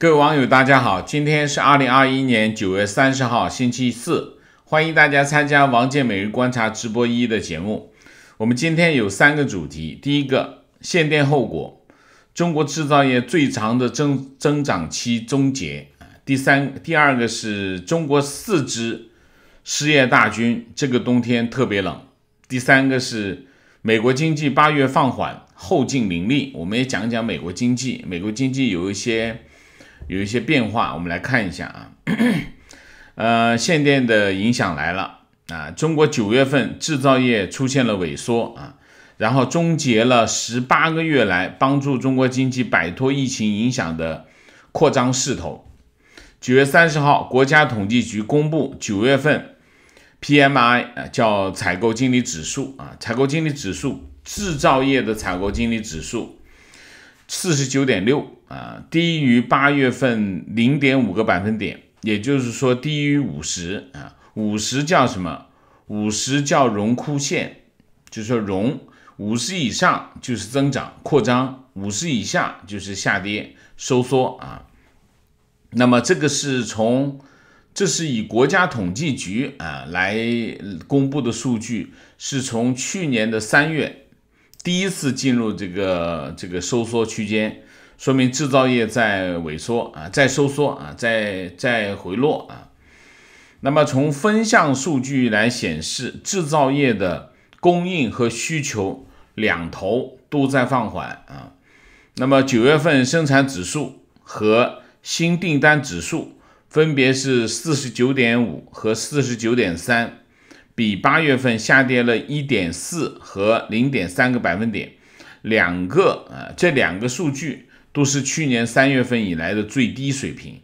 各位网友，大家好，今天是二零二一年九月三十号，星期四，欢迎大家参加王建每日观察直播一的节目。我们今天有三个主题，第一个限电后果，中国制造业最长的增增长期终结；第三，第二个是中国四支失业大军，这个冬天特别冷；第三个是美国经济八月放缓，后劲凌厉。我们也讲讲美国经济，美国经济有一些。有一些变化，我们来看一下啊，呃，限电的影响来了啊。中国九月份制造业出现了萎缩啊，然后终结了十八个月来帮助中国经济摆脱疫情影响的扩张势头。九月三十号，国家统计局公布九月份 PMI，叫采购经理指数啊，采购经理指数制造业的采购经理指数四十九点六。啊，低于八月份零点五个百分点，也就是说低于五十啊，五十叫什么？五十叫荣枯线，就是说荣五十以上就是增长扩张，五十以下就是下跌收缩啊。那么这个是从，这是以国家统计局啊来公布的数据，是从去年的三月第一次进入这个这个收缩区间。说明制造业在萎缩啊，在收缩啊，在在回落啊。那么从分项数据来显示，制造业的供应和需求两头都在放缓啊。那么九月份生产指数和新订单指数分别是四十九点五和四十九点三，比八月份下跌了一点四和零点三个百分点。两个啊，这两个数据。都是去年三月份以来的最低水平，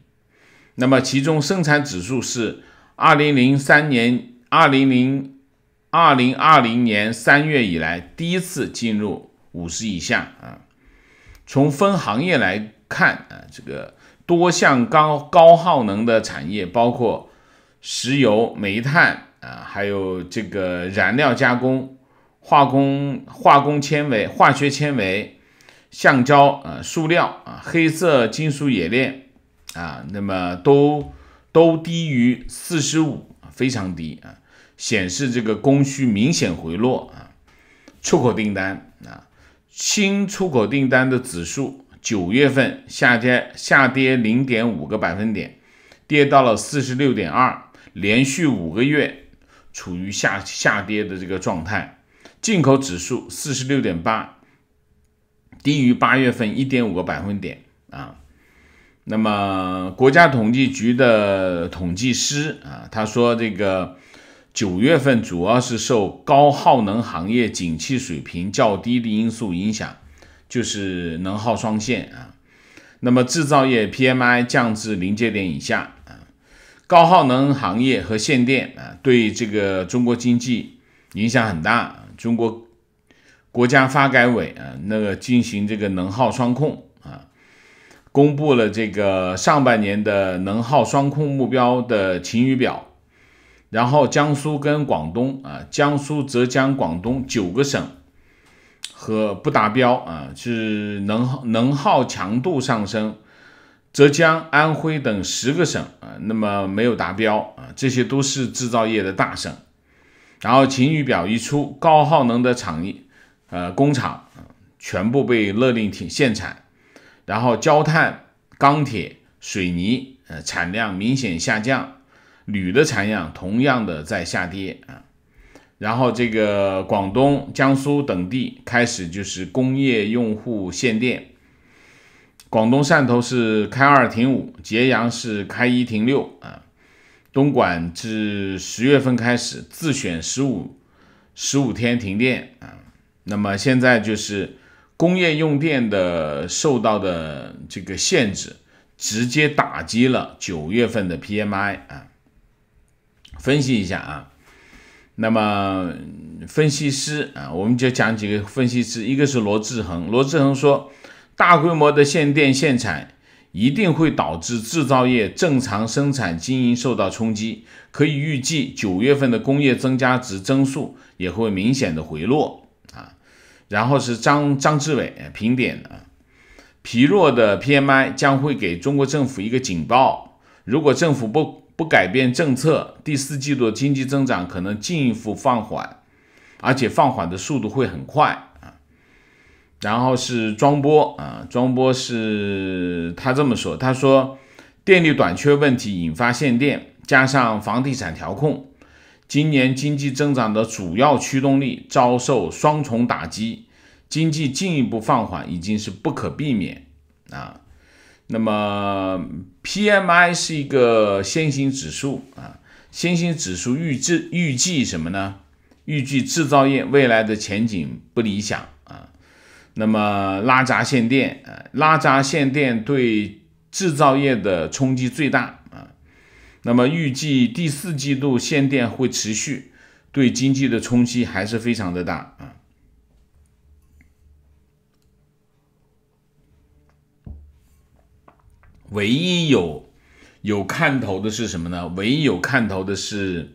那么其中生产指数是二零零三年、二零零二零二零年三月以来第一次进入五十以下啊。从分行业来看啊，这个多项高高耗能的产业，包括石油、煤炭啊，还有这个燃料加工、化工、化工纤维、化学纤维。橡胶啊，塑料啊，黑色金属冶炼啊，那么都都低于四十五，非常低啊，显示这个供需明显回落啊。出口订单啊，新出口订单的指数九月份下跌下跌零点五个百分点，跌到了四十六点二，连续五个月处于下下跌的这个状态。进口指数四十六点八。低于八月份一点五个百分点啊，那么国家统计局的统计师啊，他说这个九月份主要是受高耗能行业景气水平较低的因素影响，就是能耗双限啊，那么制造业 PMI 降至临界点以下啊，高耗能行业和限电啊，对这个中国经济影响很大，中国。国家发改委啊，那个进行这个能耗双控啊，公布了这个上半年的能耗双控目标的晴雨表，然后江苏跟广东啊，江苏、浙江、广东九个省和不达标啊，是能耗能耗强度上升，浙江、安徽等十个省啊，那么没有达标啊，这些都是制造业的大省，然后晴雨表一出，高耗能的产业。呃，工厂全部被勒令停限产，然后焦炭、钢铁、水泥，呃，产量明显下降，铝的产量同样的在下跌啊。然后这个广东、江苏等地开始就是工业用户限电，广东汕头是开二停五，揭阳是开一停六啊，东莞至十月份开始自选十五十五天停电啊。那么现在就是工业用电的受到的这个限制，直接打击了九月份的 PMI 啊。分析一下啊，那么分析师啊，我们就讲几个分析师，一个是罗志恒，罗志恒说，大规模的限电限产一定会导致制造业正常生产经营受到冲击，可以预计九月份的工业增加值增速也会明显的回落。啊，然后是张张志伟评点的，疲弱的 PMI 将会给中国政府一个警报，如果政府不不改变政策，第四季度经济增长可能进一步放缓，而且放缓的速度会很快啊。然后是庄波啊，庄波是他这么说，他说电力短缺问题引发限电，加上房地产调控。今年经济增长的主要驱动力遭受双重打击，经济进一步放缓已经是不可避免啊。那么 P M I 是一个先行指数啊，先行指数预制预计什么呢？预计制造业未来的前景不理想啊。那么拉闸限电，拉闸限电对制造业的冲击最大。那么预计第四季度限电会持续，对经济的冲击还是非常的大啊。唯一有有看头的是什么呢？唯一有看头的是，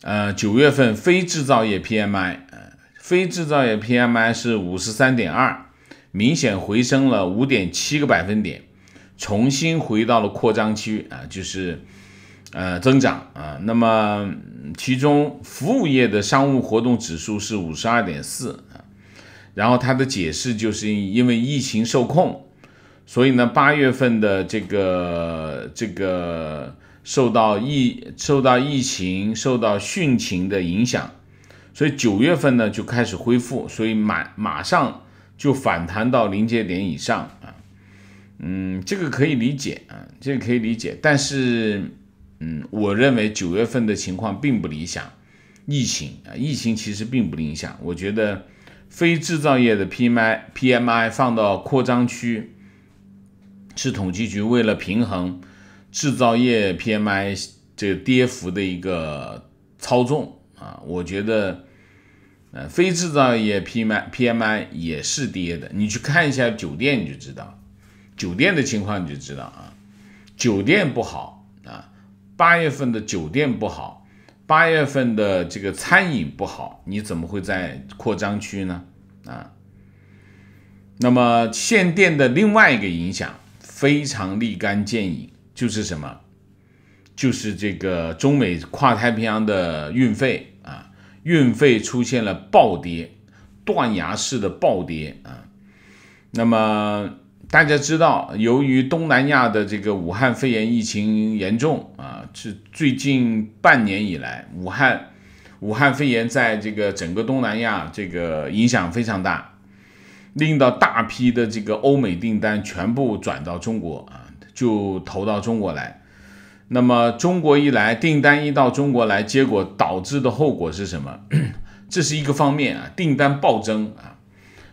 呃，九月份非制造业 PMI，呃，非制造业 PMI 是五十三点二，明显回升了五点七个百分点，重新回到了扩张区啊，就是。呃，增长啊，那么其中服务业的商务活动指数是五十二点四啊，然后它的解释就是因为疫情受控，所以呢，八月份的这个这个受到疫受到疫情受到汛情的影响，所以九月份呢就开始恢复，所以马马上就反弹到临界点以上啊，嗯，这个可以理解啊，这个可以理解，但是。嗯，我认为九月份的情况并不理想，疫情啊，疫情其实并不理想。我觉得非制造业的 PMI PMI 放到扩张区，是统计局为了平衡制造业 PMI 这个跌幅的一个操纵啊。我觉得，呃，非制造业 PMI PMI 也是跌的。你去看一下酒店，你就知道，酒店的情况你就知道啊，酒店不好。八月份的酒店不好，八月份的这个餐饮不好，你怎么会在扩张区呢？啊？那么限电的另外一个影响非常立竿见影，就是什么？就是这个中美跨太平洋的运费啊，运费出现了暴跌，断崖式的暴跌啊。那么。大家知道，由于东南亚的这个武汉肺炎疫情严重啊，是最近半年以来，武汉武汉肺炎在这个整个东南亚这个影响非常大，令到大批的这个欧美订单全部转到中国啊，就投到中国来。那么中国一来，订单一到中国来，结果导致的后果是什么？这是一个方面啊，订单暴增啊。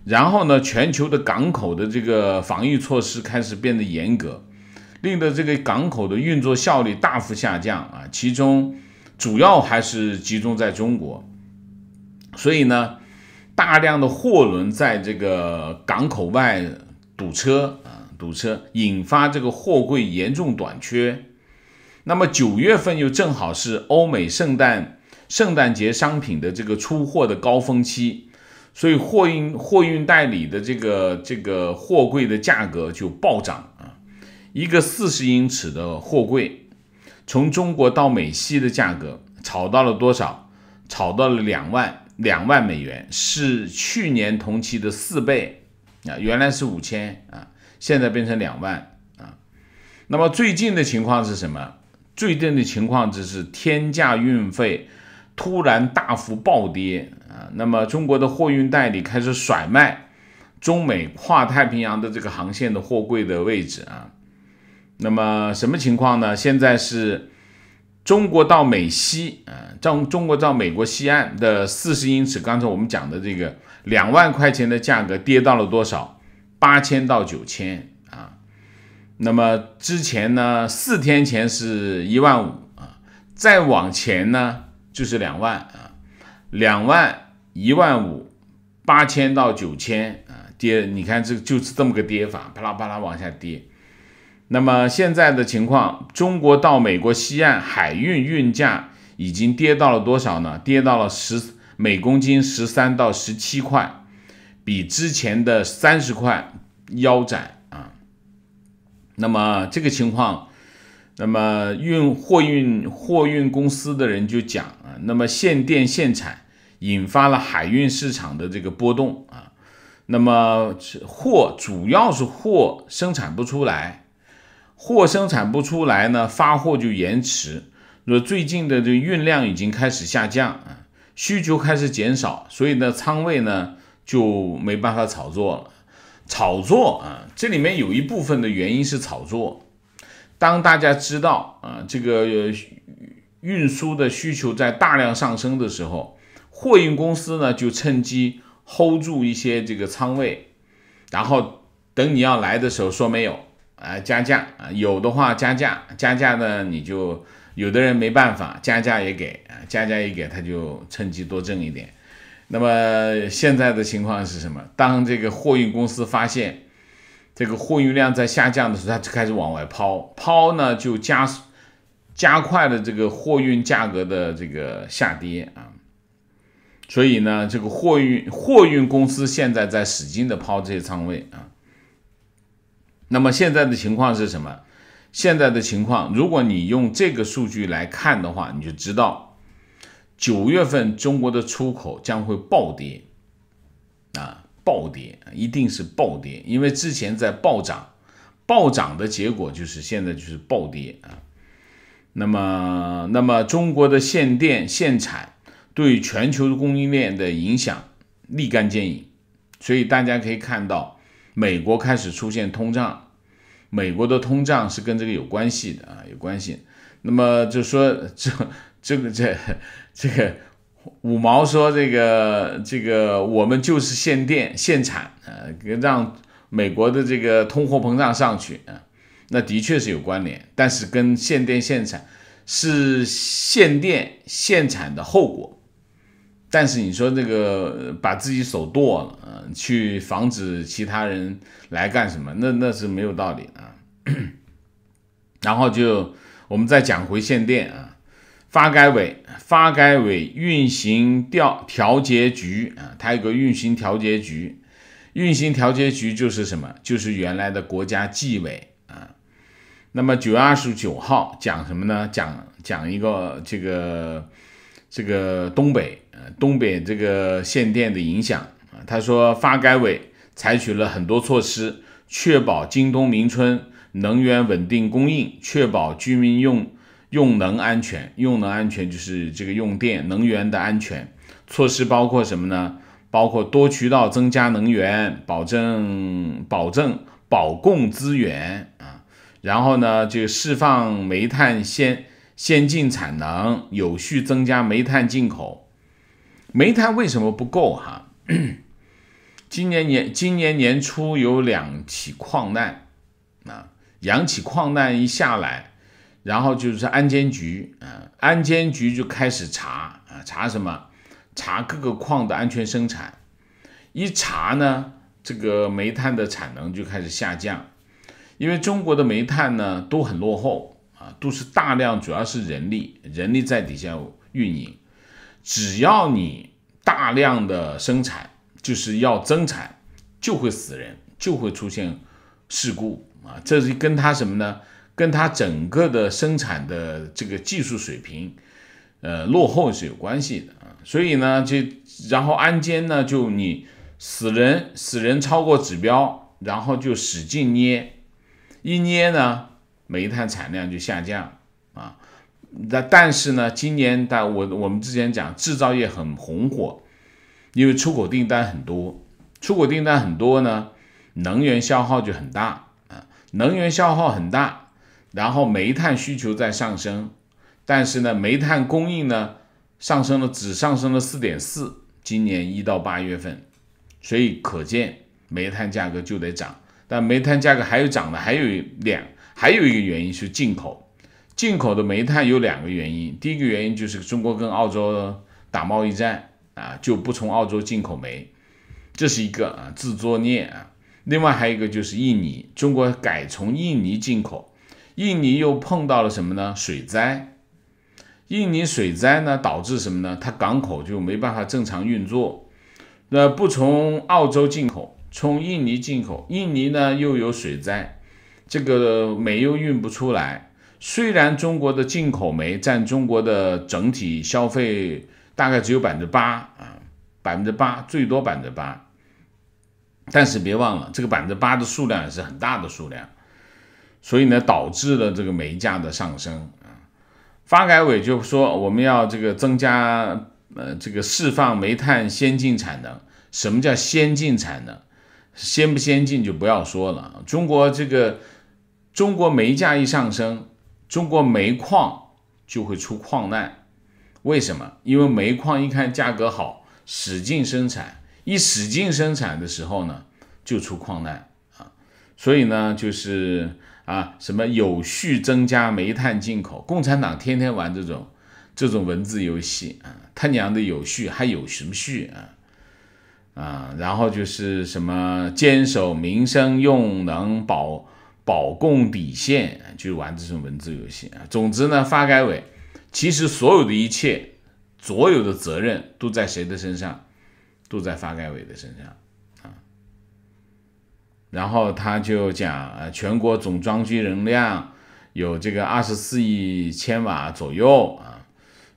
然后呢，全球的港口的这个防御措施开始变得严格，令得这个港口的运作效率大幅下降啊。其中主要还是集中在中国，所以呢，大量的货轮在这个港口外堵车啊，堵车引发这个货柜严重短缺。那么九月份又正好是欧美圣诞圣诞节商品的这个出货的高峰期。所以货运货运代理的这个这个货柜的价格就暴涨啊！一个四十英尺的货柜从中国到美西的价格炒到了多少？炒到了两万两万美元，是去年同期的四倍啊！原来是五千啊，现在变成两万啊。那么最近的情况是什么？最近的情况就是天价运费。突然大幅暴跌啊！那么中国的货运代理开始甩卖中美跨太平洋的这个航线的货柜的位置啊。那么什么情况呢？现在是中国到美西啊，中中国到美国西岸的四十英尺，刚才我们讲的这个两万块钱的价格跌到了多少？八千到九千啊。那么之前呢，四天前是一万五啊，再往前呢？就是两万啊，两万一万五，八千到九千啊，跌，你看这就是这么个跌法，啪啦啪啦往下跌。那么现在的情况，中国到美国西岸海运运价已经跌到了多少呢？跌到了十每公斤十三到十七块，比之前的三十块腰斩啊。那么这个情况，那么运货运货运公司的人就讲。那么限电限产引发了海运市场的这个波动啊，那么货主要是货生产不出来，货生产不出来呢，发货就延迟。说最近的这运量已经开始下降啊，需求开始减少，所以呢，仓位呢就没办法炒作了。炒作啊，这里面有一部分的原因是炒作。当大家知道啊，这个。运输的需求在大量上升的时候，货运公司呢就趁机 hold 住一些这个仓位，然后等你要来的时候说没有啊加价啊有的话加价加价呢你就有的人没办法加价也给啊加价也给他就趁机多挣一点。那么现在的情况是什么？当这个货运公司发现这个货运量在下降的时候，他就开始往外抛抛呢就加速。加快了这个货运价格的这个下跌啊，所以呢，这个货运货运公司现在在使劲的抛这些仓位啊。那么现在的情况是什么？现在的情况，如果你用这个数据来看的话，你就知道九月份中国的出口将会暴跌啊，暴跌一定是暴跌，因为之前在暴涨，暴涨的结果就是现在就是暴跌啊。那么，那么中国的限电限产对全球的供应链的影响立竿见影，所以大家可以看到，美国开始出现通胀，美国的通胀是跟这个有关系的啊，有关系。那么就说这这个这这个五毛说这个这个我们就是限电限产啊，让美国的这个通货膨胀上去啊。那的确是有关联，但是跟限电限产是限电限产的后果。但是你说这个把自己手剁了，去防止其他人来干什么？那那是没有道理的。然后就我们再讲回限电啊，发改委，发改委运行调调节局啊，它有个运行调节局，运行调节局就是什么？就是原来的国家纪委。那么九月二十九号讲什么呢？讲讲一个这个这个东北呃东北这个限电的影响啊。他说发改委采取了很多措施，确保今冬明春能源稳定供应，确保居民用用能安全。用能安全就是这个用电能源的安全措施包括什么呢？包括多渠道增加能源，保证保证保供资源。然后呢，这个释放煤炭先先进产能，有序增加煤炭进口。煤炭为什么不够？哈，今年年今年年初有两起矿难，啊，两起矿难一下来，然后就是安监局啊，安监局就开始查啊，查什么？查各个矿的安全生产。一查呢，这个煤炭的产能就开始下降。因为中国的煤炭呢都很落后啊，都是大量，主要是人力，人力在底下运营。只要你大量的生产，就是要增产，就会死人，就会出现事故啊。这是跟它什么呢？跟它整个的生产的这个技术水平，呃，落后是有关系的啊。所以呢，这然后安监呢，就你死人死人超过指标，然后就使劲捏。一捏呢，煤炭产量就下降啊。那但是呢，今年但我我们之前讲制造业很红火，因为出口订单很多，出口订单很多呢，能源消耗就很大啊，能源消耗很大，然后煤炭需求在上升，但是呢，煤炭供应呢上升了，只上升了四点四，今年一到八月份，所以可见煤炭价格就得涨。但煤炭价格还有涨的，还有两，还有一个原因是进口，进口的煤炭有两个原因，第一个原因就是中国跟澳洲打贸易战啊，就不从澳洲进口煤，这是一个啊自作孽啊。另外还有一个就是印尼，中国改从印尼进口，印尼又碰到了什么呢？水灾，印尼水灾呢导致什么呢？它港口就没办法正常运作，那不从澳洲进口。从印尼进口，印尼呢又有水灾，这个煤又运不出来。虽然中国的进口煤占中国的整体消费大概只有百分之八啊，百分之八最多百分之八，但是别忘了这个百分之八的数量也是很大的数量，所以呢导致了这个煤价的上升啊。发改委就说我们要这个增加呃这个释放煤炭先进产能，什么叫先进产能？先不先进就不要说了，中国这个中国煤价一上升，中国煤矿就会出矿难，为什么？因为煤矿一看价格好，使劲生产，一使劲生产的时候呢，就出矿难啊。所以呢，就是啊，什么有序增加煤炭进口，共产党天天玩这种这种文字游戏啊，他娘的有序还有什么序啊？啊，然后就是什么坚守民生用能保保供底线，就玩这种文字游戏啊。总之呢，发改委其实所有的一切，所有的责任都在谁的身上？都在发改委的身上啊。然后他就讲，呃，全国总装机容量有这个二十四亿千瓦左右啊，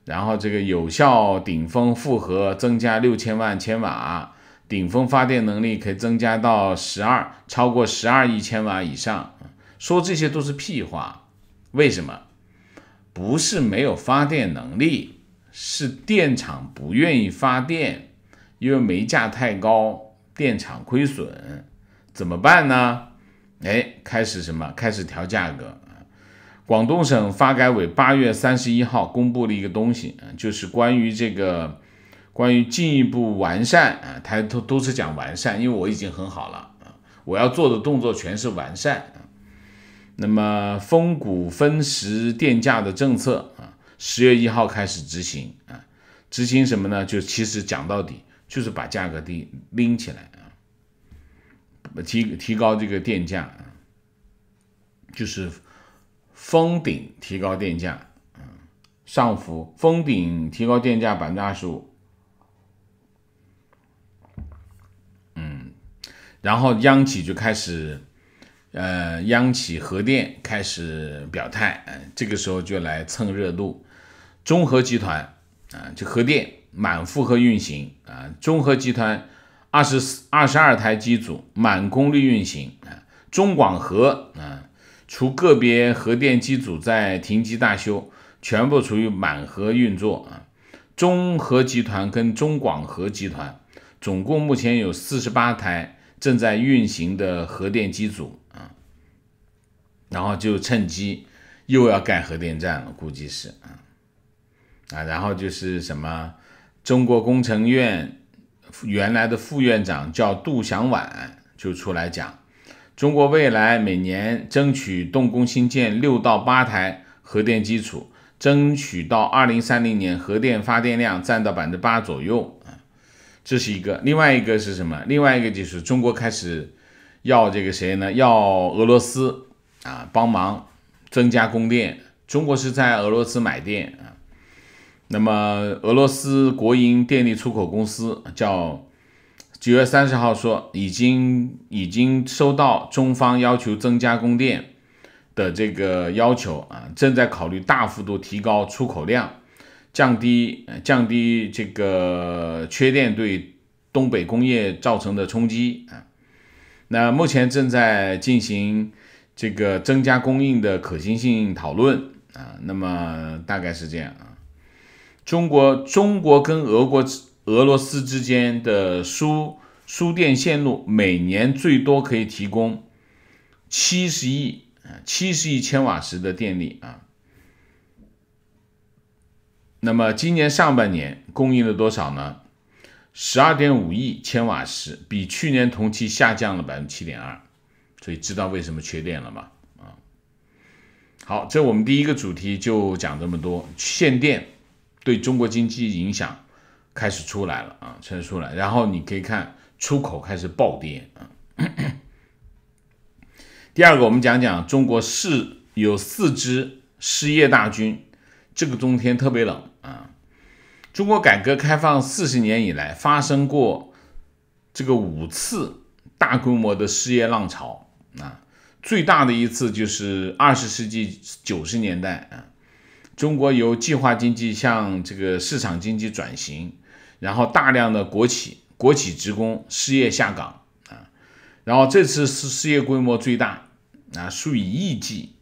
然后这个有效顶峰负荷增加六千万千瓦。顶峰发电能力可以增加到十二，超过十二亿千瓦以上。说这些都是屁话，为什么？不是没有发电能力，是电厂不愿意发电，因为煤价太高，电厂亏损。怎么办呢？哎，开始什么？开始调价格。广东省发改委八月三十一号公布了一个东西，就是关于这个。关于进一步完善啊，它都都是讲完善，因为我已经很好了啊，我要做的动作全是完善啊。那么，峰谷分时电价的政策啊，十月一号开始执行啊，执行什么呢？就其实讲到底就是把价格低拎起来啊，提提高这个电价啊，就是封顶提高电价啊，上浮封顶提高电价百分之二十五。然后央企就开始，呃，央企核电开始表态，嗯，这个时候就来蹭热度，中核集团啊，就核电满负荷运行啊，中核集团二十四二十二台机组满功率运行啊，中广核啊，除个别核电机组在停机大修，全部处于满核运作啊，中核集团跟中广核集团总共目前有四十八台。正在运行的核电机组啊，然后就趁机又要盖核电站了，估计是啊啊，然后就是什么中国工程院原来的副院长叫杜祥晚就出来讲，中国未来每年争取动工新建六到八台核电机组，争取到二零三零年核电发电量占到百分之八左右。这是一个，另外一个是什么？另外一个就是中国开始要这个谁呢？要俄罗斯啊帮忙增加供电。中国是在俄罗斯买电啊。那么俄罗斯国营电力出口公司叫九月三十号说，已经已经收到中方要求增加供电的这个要求啊，正在考虑大幅度提高出口量。降低降低这个缺电对东北工业造成的冲击啊，那目前正在进行这个增加供应的可行性讨论啊，那么大概是这样啊，中国中国跟俄国俄罗斯之间的输输电线路每年最多可以提供七十亿啊七十亿千瓦时的电力啊。那么今年上半年供应了多少呢？十二点五亿千瓦时，比去年同期下降了百分之七点二。所以知道为什么缺电了吗？啊，好，这我们第一个主题就讲这么多。限电对中国经济影响开始出来了啊，出来了。然后你可以看出口开始暴跌啊。第二个，我们讲讲中国是有四支失业大军，这个冬天特别冷。中国改革开放四十年以来，发生过这个五次大规模的失业浪潮啊，最大的一次就是二十世纪九十年代啊，中国由计划经济向这个市场经济转型，然后大量的国企国企职工失业下岗啊，然后这次是失业规模最大啊，数以亿计，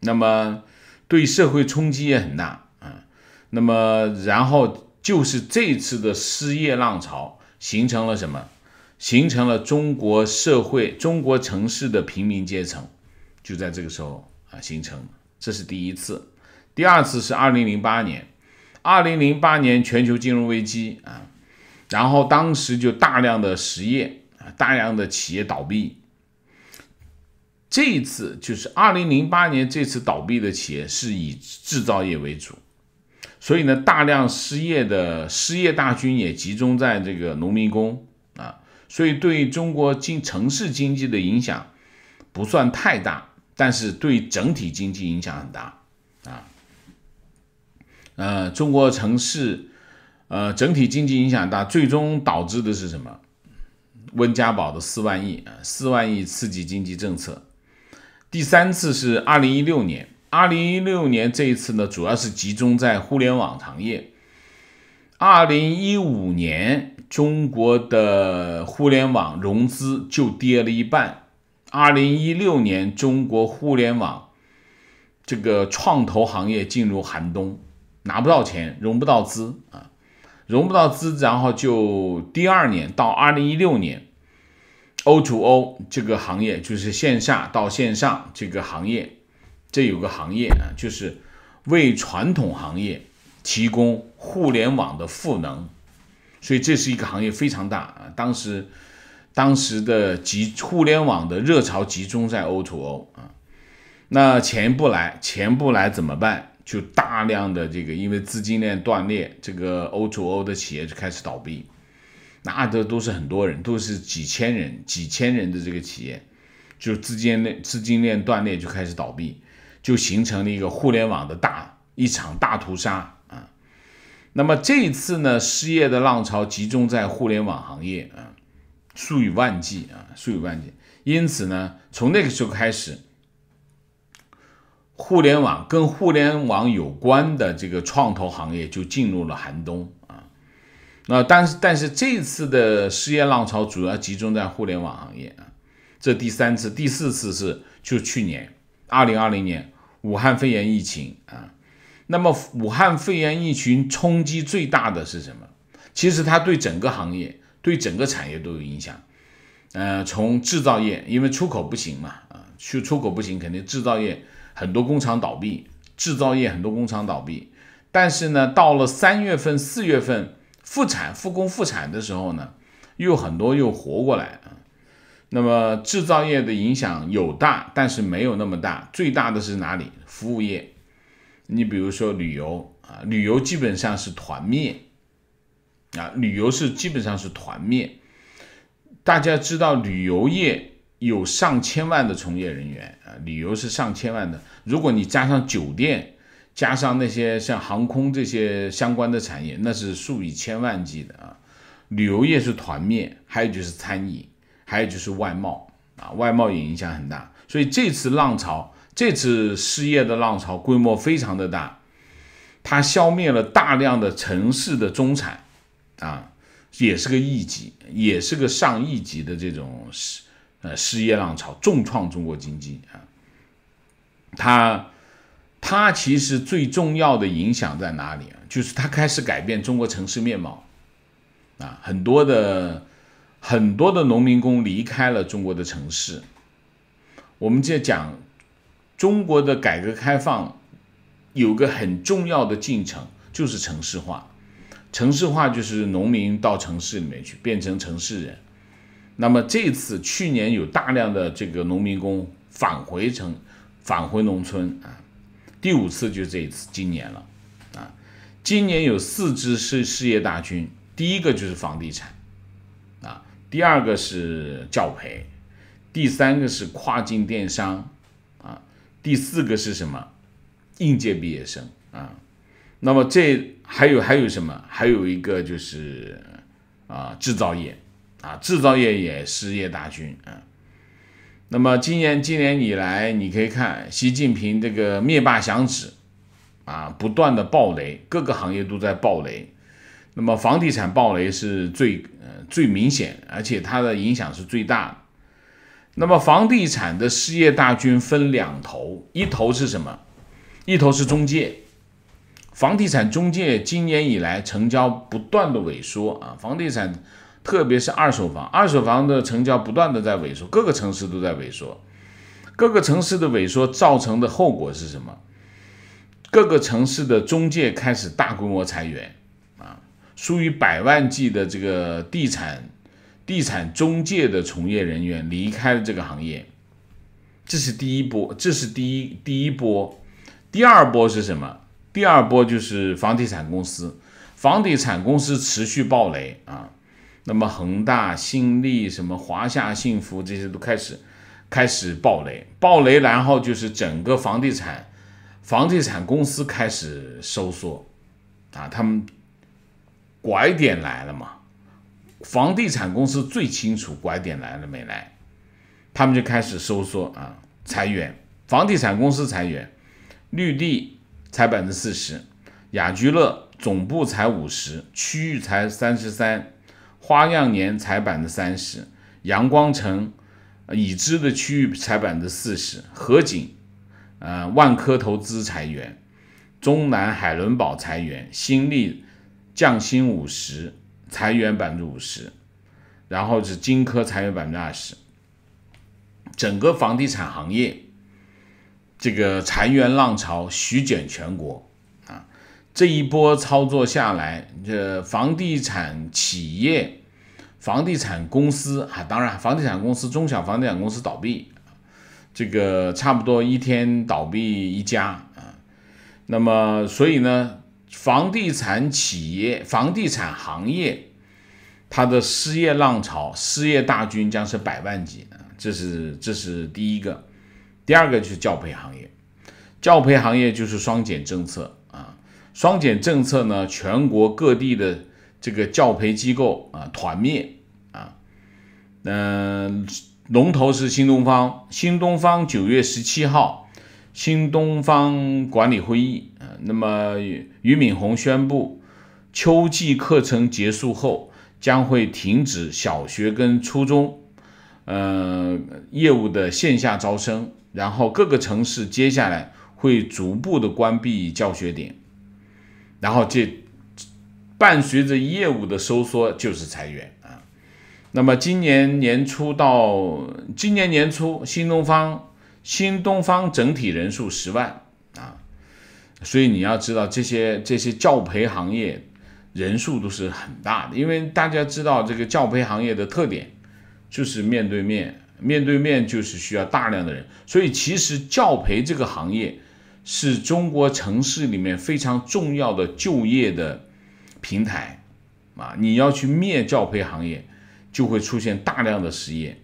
那么对社会冲击也很大啊，那么然后。就是这次的失业浪潮形成了什么？形成了中国社会、中国城市的平民阶层，就在这个时候啊形成。这是第一次，第二次是二零零八年，二零零八年全球金融危机啊，然后当时就大量的失业啊，大量的企业倒闭。这一次就是二零零八年，这次倒闭的企业是以制造业为主。所以呢，大量失业的失业大军也集中在这个农民工啊，所以对中国经城市经济的影响不算太大，但是对整体经济影响很大啊。呃，中国城市呃整体经济影响大，最终导致的是什么？温家宝的四万亿啊，四万亿刺激经济政策，第三次是二零一六年。二零一六年这一次呢，主要是集中在互联网行业。二零一五年中国的互联网融资就跌了一半。二零一六年中国互联网这个创投行业进入寒冬，拿不到钱，融不到资啊，融不到资，然后就第二年到二零一六年，O to O 这个行业就是线下到线上这个行业。这有个行业啊，就是为传统行业提供互联网的赋能，所以这是一个行业非常大啊。当时，当时的集互联网的热潮集中在 O2O 啊。那钱不来，钱不来怎么办？就大量的这个因为资金链断裂，这个 O2O 的企业就开始倒闭。那这都是很多人，都是几千人、几千人的这个企业，就资金链资金链断裂就开始倒闭。就形成了一个互联网的大一场大屠杀啊，那么这一次呢，失业的浪潮集中在互联网行业啊，数以万计啊，数以万计。因此呢，从那个时候开始，互联网跟互联网有关的这个创投行业就进入了寒冬啊。那但是但是这次的失业浪潮主要集中在互联网行业啊，这第三次、第四次是就去年二零二零年。武汉肺炎疫情啊，那么武汉肺炎疫情冲击最大的是什么？其实它对整个行业、对整个产业都有影响。呃，从制造业，因为出口不行嘛，啊，去出口不行，肯定制造业很多工厂倒闭，制造业很多工厂倒闭。但是呢，到了三月份、四月份复产、复工、复产的时候呢，又很多又活过来啊。那么制造业的影响有大，但是没有那么大。最大的是哪里？服务业。你比如说旅游啊，旅游基本上是团灭啊，旅游是基本上是团灭。大家知道旅游业有上千万的从业人员啊，旅游是上千万的。如果你加上酒店，加上那些像航空这些相关的产业，那是数以千万计的啊。旅游业是团灭，还有就是餐饮。还有就是外贸啊，外贸也影响很大，所以这次浪潮，这次失业的浪潮规模非常的大，它消灭了大量的城市的中产啊，也是个亿级，也是个上亿级的这种失呃失业浪潮，重创中国经济啊。它它其实最重要的影响在哪里啊？就是它开始改变中国城市面貌啊，很多的。很多的农民工离开了中国的城市，我们再讲中国的改革开放有个很重要的进程就是城市化，城市化就是农民到城市里面去变成城市人，那么这次去年有大量的这个农民工返回城，返回农村啊，第五次就是这一次今年了啊，今年有四支是事业大军，第一个就是房地产。第二个是教培，第三个是跨境电商，啊，第四个是什么？应届毕业生啊，那么这还有还有什么？还有一个就是啊，制造业啊，制造业也失业大军啊。那么今年今年以来，你可以看习近平这个灭霸响指啊，不断的暴雷，各个行业都在暴雷。那么房地产暴雷是最呃最明显，而且它的影响是最大的。那么房地产的失业大军分两头，一头是什么？一头是中介。房地产中介今年以来成交不断的萎缩啊，房地产特别是二手房，二手房的成交不断的在萎缩，各个城市都在萎缩。各个城市的萎缩造成的后果是什么？各个城市的中介开始大规模裁员。数以百万计的这个地产、地产中介的从业人员离开了这个行业，这是第一波，这是第一第一波。第二波是什么？第二波就是房地产公司，房地产公司持续暴雷啊。那么恒大、新力、什么华夏、幸福这些都开始开始暴雷，暴雷，然后就是整个房地产房地产公司开始收缩啊，他们。拐点来了嘛？房地产公司最清楚拐点来了没来，他们就开始收缩啊，裁员。房地产公司裁员，绿地裁百分之四十，雅居乐总部裁五十，区域裁三十三，花样年裁百分之三十，阳光城已知的区域裁百分之四十，合景，呃，万科投资裁员，中南海伦堡裁员，新力。降薪五十，裁员百分之五十，然后是金科裁员百分之二十。整个房地产行业，这个裁员浪潮席卷全国啊！这一波操作下来，这房地产企业、房地产公司啊，当然房地产公司、中小房地产公司倒闭，这个差不多一天倒闭一家啊。那么，所以呢？房地产企业、房地产行业，它的失业浪潮、失业大军将是百万级的，这是这是第一个。第二个就是教培行业，教培行业就是双减政策啊，双减政策呢，全国各地的这个教培机构啊团灭啊。嗯，龙头是新东方，新东方九月十七号，新东方管理会议。那么俞敏洪宣布，秋季课程结束后将会停止小学跟初中，呃业务的线下招生，然后各个城市接下来会逐步的关闭教学点，然后这伴随着业务的收缩就是裁员啊。那么今年年初到今年年初，新东方新东方整体人数十万。所以你要知道，这些这些教培行业人数都是很大的，因为大家知道这个教培行业的特点就是面对面，面对面就是需要大量的人。所以其实教培这个行业是中国城市里面非常重要的就业的平台啊！你要去灭教培行业，就会出现大量的失业。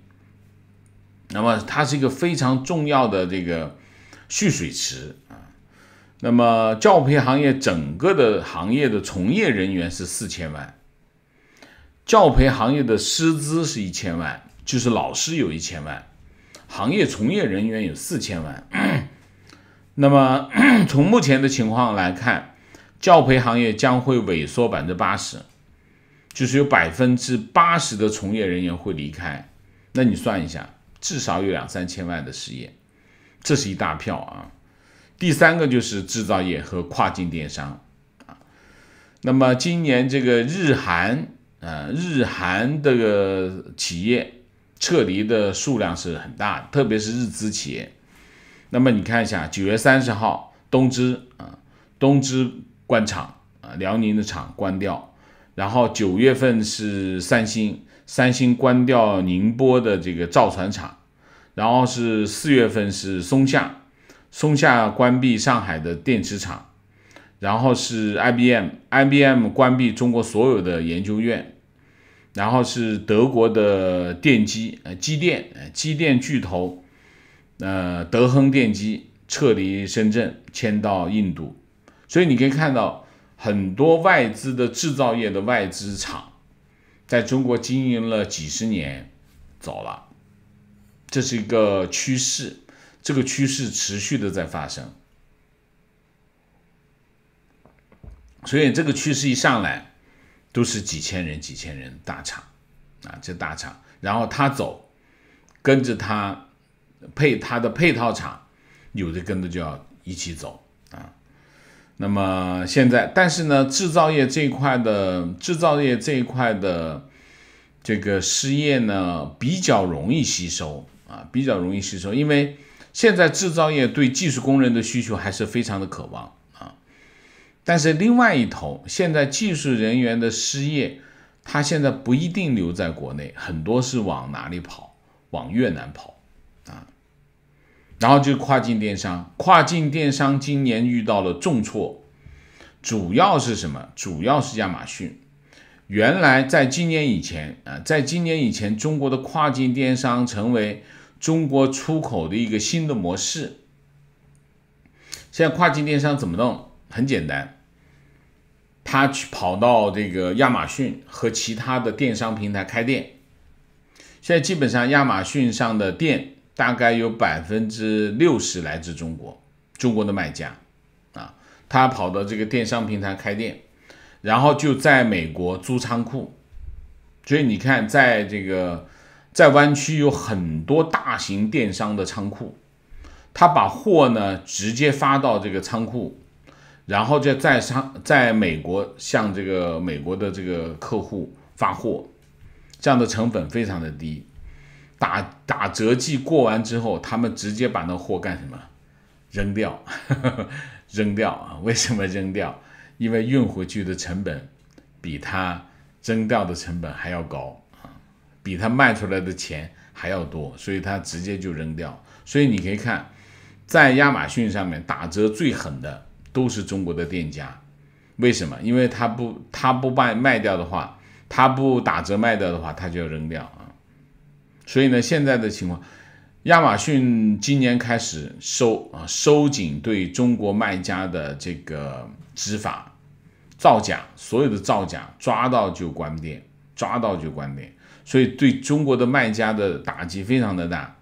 那么它是一个非常重要的这个蓄水池。那么，教培行业整个的行业的从业人员是四千万，教培行业的师资是一千万，就是老师有一千万，行业从业人员有四千万。那么，从目前的情况来看，教培行业将会萎缩百分之八十，就是有百分之八十的从业人员会离开。那你算一下，至少有两三千万的失业，这是一大票啊。第三个就是制造业和跨境电商，啊，那么今年这个日韩，呃，日韩这个企业撤离的数量是很大的，特别是日资企业。那么你看一下，九月三十号，东芝啊，东芝关厂啊，辽宁的厂关掉。然后九月份是三星，三星关掉宁波的这个造船厂。然后是四月份是松下。松下关闭上海的电池厂，然后是 IBM，IBM 关闭中国所有的研究院，然后是德国的电机，呃，机电，机电巨头，呃，德亨电机撤离深圳，迁到印度。所以你可以看到，很多外资的制造业的外资厂，在中国经营了几十年，走了，这是一个趋势。这个趋势持续的在发生，所以这个趋势一上来都是几千人、几千人大厂啊，这大厂，然后他走，跟着他配他的配套厂，有的跟着就要一起走啊。那么现在，但是呢，制造业这一块的制造业这一块的这个失业呢，比较容易吸收啊，比较容易吸收，因为。现在制造业对技术工人的需求还是非常的渴望啊，但是另外一头，现在技术人员的失业，他现在不一定留在国内，很多是往哪里跑？往越南跑啊，然后就跨境电商，跨境电商今年遇到了重挫，主要是什么？主要是亚马逊，原来在今年以前啊，在今年以前，中国的跨境电商成为。中国出口的一个新的模式，现在跨境电商怎么弄？很简单，他去跑到这个亚马逊和其他的电商平台开店。现在基本上亚马逊上的店大概有百分之六十来自中国，中国的卖家，啊，他跑到这个电商平台开店，然后就在美国租仓库。所以你看，在这个。在湾区有很多大型电商的仓库，他把货呢直接发到这个仓库，然后就在商在美国向这个美国的这个客户发货，这样的成本非常的低。打打折季过完之后，他们直接把那货干什么？扔掉，扔掉啊？为什么扔掉？因为运回去的成本比他扔掉的成本还要高。比他卖出来的钱还要多，所以他直接就扔掉。所以你可以看，在亚马逊上面打折最狠的都是中国的店家，为什么？因为他不他不卖卖掉的话，他不打折卖掉的话，他就要扔掉啊。所以呢，现在的情况，亚马逊今年开始收啊，收紧对中国卖家的这个执法，造假，所有的造假抓到就关店，抓到就关店。所以对中国的卖家的打击非常的大，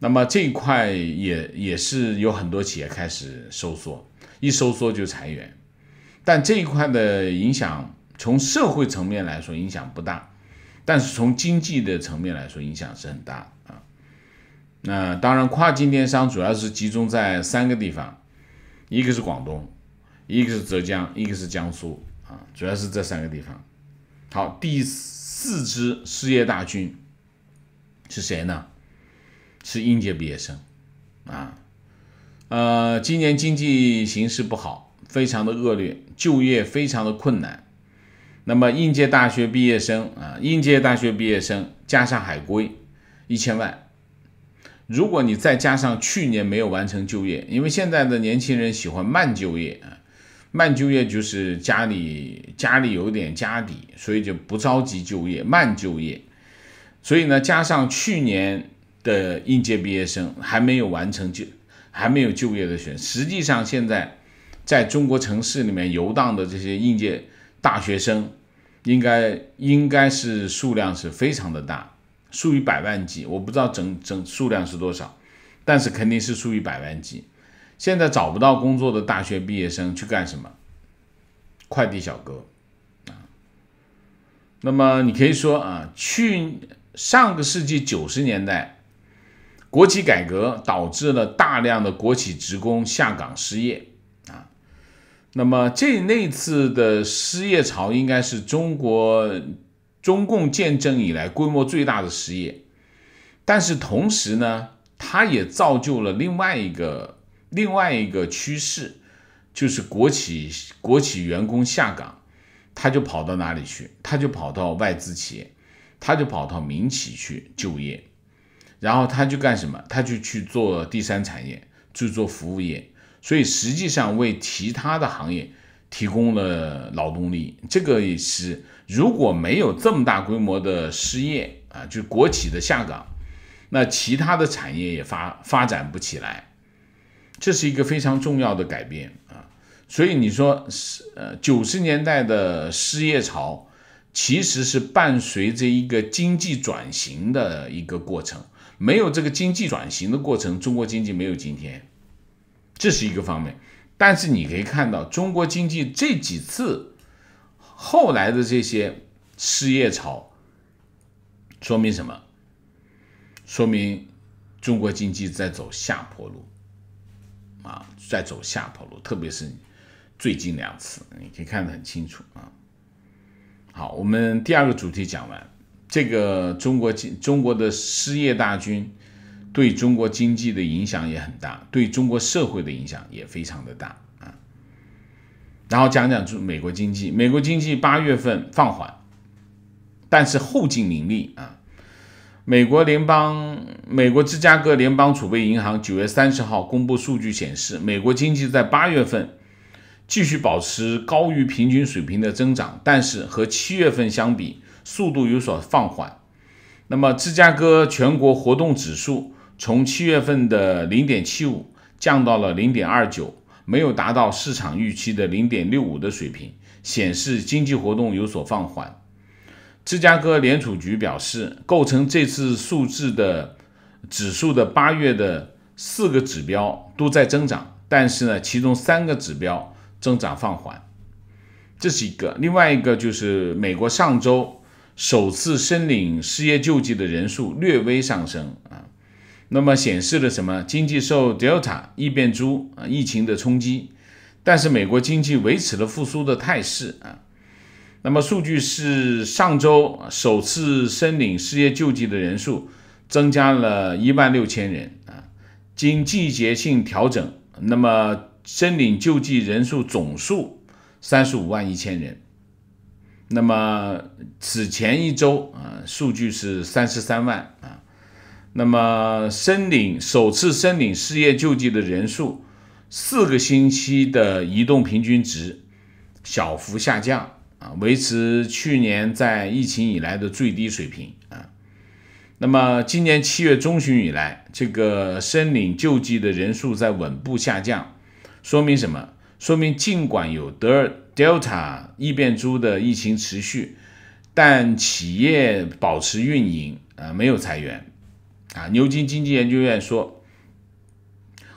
那么这一块也也是有很多企业开始收缩，一收缩就裁员，但这一块的影响从社会层面来说影响不大，但是从经济的层面来说影响是很大啊。那当然，跨境电商主要是集中在三个地方，一个是广东，一个是浙江，一个是江苏啊，主要是这三个地方。好，第四。四支失业大军是谁呢？是应届毕业生啊，呃，今年经济形势不好，非常的恶劣，就业非常的困难。那么应届大学毕业生啊，应届大学毕业生加上海归一千万，如果你再加上去年没有完成就业，因为现在的年轻人喜欢慢就业。慢就业就是家里家里有点家底，所以就不着急就业，慢就业。所以呢，加上去年的应届毕业生还没有完成就还没有就业的选，实际上现在在中国城市里面游荡的这些应届大学生，应该应该是数量是非常的大，数以百万计。我不知道整整数量是多少，但是肯定是数以百万计。现在找不到工作的大学毕业生去干什么？快递小哥，啊，那么你可以说啊，去上个世纪九十年代，国企改革导致了大量的国企职工下岗失业，啊，那么这那次的失业潮应该是中国中共建政以来规模最大的失业，但是同时呢，它也造就了另外一个。另外一个趋势，就是国企国企员工下岗，他就跑到哪里去？他就跑到外资企业，他就跑到民企去就业。然后他就干什么？他就去做第三产业，去做服务业。所以实际上为其他的行业提供了劳动力。这个也是如果没有这么大规模的失业啊，就国企的下岗，那其他的产业也发发展不起来。这是一个非常重要的改变啊，所以你说是呃九十年代的失业潮，其实是伴随着一个经济转型的一个过程。没有这个经济转型的过程，中国经济没有今天。这是一个方面，但是你可以看到，中国经济这几次后来的这些失业潮，说明什么？说明中国经济在走下坡路。啊，再走下坡路，特别是最近两次，你可以看得很清楚啊。好，我们第二个主题讲完，这个中国经中国的失业大军对中国经济的影响也很大，对中国社会的影响也非常的大啊。然后讲讲就美国经济，美国经济八月份放缓，但是后劲凌厉啊。美国联邦、美国芝加哥联邦储备银行九月三十号公布数据显示，美国经济在八月份继续保持高于平均水平的增长，但是和七月份相比，速度有所放缓。那么，芝加哥全国活动指数从七月份的零点七五降到了零点二九，没有达到市场预期的零点六五的水平，显示经济活动有所放缓。芝加哥联储局表示，构成这次数字的指数的八月的四个指标都在增长，但是呢，其中三个指标增长放缓，这是一个。另外一个就是，美国上周首次申领失业救济的人数略微上升啊，那么显示了什么？经济受 Delta 变异株啊疫情的冲击，但是美国经济维持了复苏的态势啊。那么，数据是上周首次申领失业救济的人数增加了一万六千人啊，经季节性调整，那么申领救济人数总数三十五万一千人。那么此前一周啊，数据是三十三万啊。那么申领首次申领失业救济的人数，四个星期的移动平均值小幅下降。啊，维持去年在疫情以来的最低水平啊。那么今年七月中旬以来，这个申领救济的人数在稳步下降，说明什么？说明尽管有德尔 Delta 异变株的疫情持续，但企业保持运营啊，没有裁员啊。牛津经济研究院说，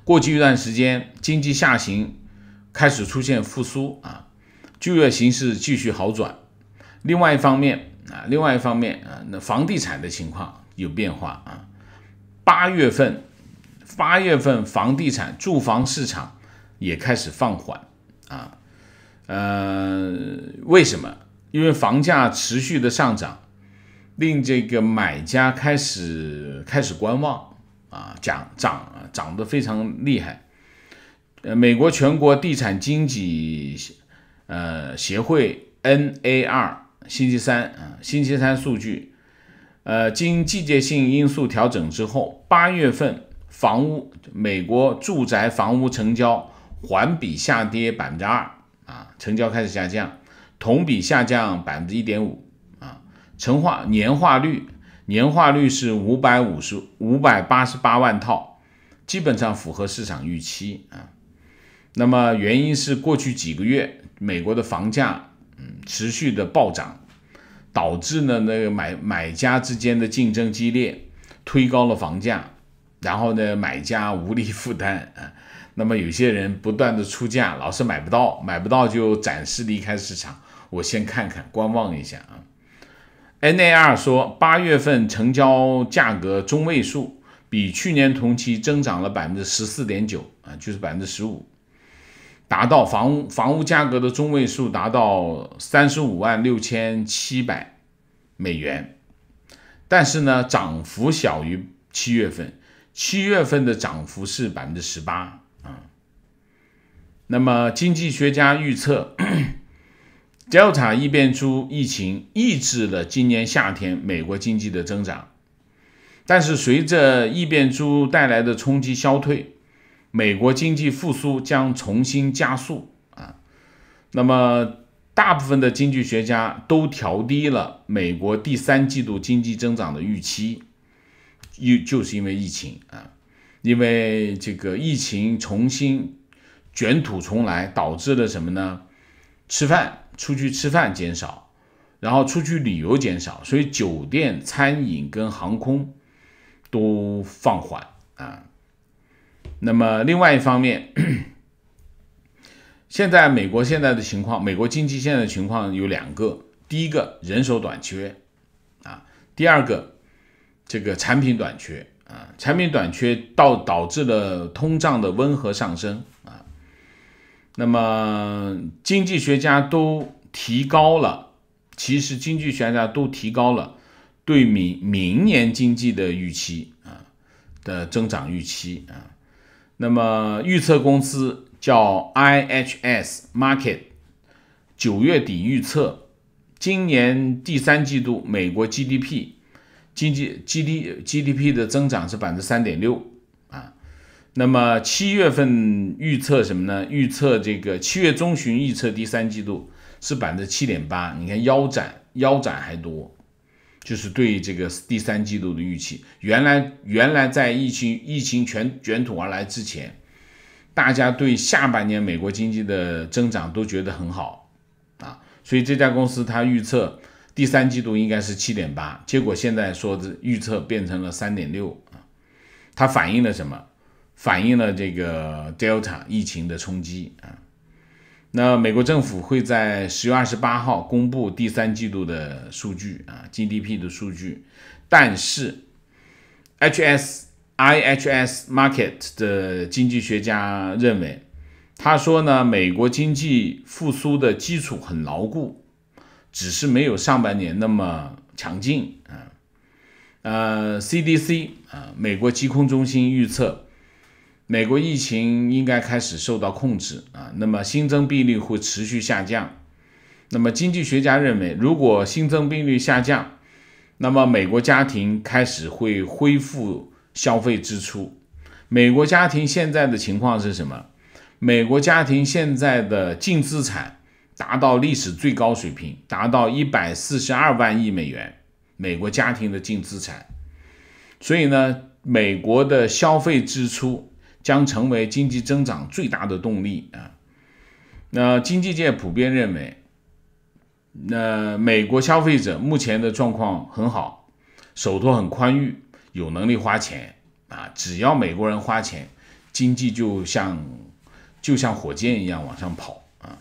过去一段时间经济下行开始出现复苏啊。就业形势继续好转，另外一方面啊，另外一方面啊，那房地产的情况有变化啊。八月份，八月份房地产住房市场也开始放缓啊。呃，为什么？因为房价持续的上涨，令这个买家开始开始观望啊，涨涨啊，涨得非常厉害。呃，美国全国地产经济。呃，协会 NAR 星期三啊，星期三数据，呃，经季节性因素调整之后，八月份房屋美国住宅房屋成交环比下跌百分之二啊，成交开始下降，同比下降百分之一点五啊，成化年化率年化率是五百五十五百八十八万套，基本上符合市场预期啊。那么原因是过去几个月。美国的房价，嗯，持续的暴涨，导致呢那个买买家之间的竞争激烈，推高了房价，然后呢买家无力负担啊，那么有些人不断的出价，老是买不到，买不到就暂时离开市场，我先看看，观望一下啊。NAR 说八月份成交价格中位数比去年同期增长了百分之十四点九啊，就是百分之十五。达到房屋房屋价格的中位数达到三十五万六千七百美元，但是呢，涨幅小于七月份，七月份的涨幅是百分之十八啊。那么经济学家预测，l t a 异变株疫情抑制了今年夏天美国经济的增长，但是随着异变株带来的冲击消退。美国经济复苏将重新加速啊！那么，大部分的经济学家都调低了美国第三季度经济增长的预期，又就是因为疫情啊，因为这个疫情重新卷土重来导致了什么呢？吃饭出去吃饭减少，然后出去旅游减少，所以酒店、餐饮跟航空都放缓啊。那么，另外一方面，现在美国现在的情况，美国经济现在的情况有两个：，第一个人手短缺，啊；，第二个，这个产品短缺，啊，产品短缺到导致了通胀的温和上升，啊。那么，经济学家都提高了，其实经济学家都提高了对明明年经济的预期，啊，的增长预期，啊。那么预测公司叫 IHS Market，九月底预测今年第三季度美国 GDP 经济 G D G D P 的增长是百分之三点六啊。那么七月份预测什么呢？预测这个七月中旬预测第三季度是百分之七点八，你看腰斩，腰斩还多。就是对这个第三季度的预期，原来原来在疫情疫情全卷土而来之前，大家对下半年美国经济的增长都觉得很好啊，所以这家公司它预测第三季度应该是七点八，结果现在说的预测变成了三点六啊，它反映了什么？反映了这个 Delta 疫情的冲击啊。那美国政府会在十月二十八号公布第三季度的数据啊，GDP 的数据。但是，HSIHS Market 的经济学家认为，他说呢，美国经济复苏的基础很牢固，只是没有上半年那么强劲啊。呃，CDC 啊，美国疾控中心预测。美国疫情应该开始受到控制啊，那么新增病例会持续下降。那么经济学家认为，如果新增病例下降，那么美国家庭开始会恢复消费支出。美国家庭现在的情况是什么？美国家庭现在的净资产达到历史最高水平，达到一百四十二万亿美元。美国家庭的净资产，所以呢，美国的消费支出。将成为经济增长最大的动力啊！那经济界普遍认为，那美国消费者目前的状况很好，手头很宽裕，有能力花钱啊！只要美国人花钱，经济就像就像火箭一样往上跑啊！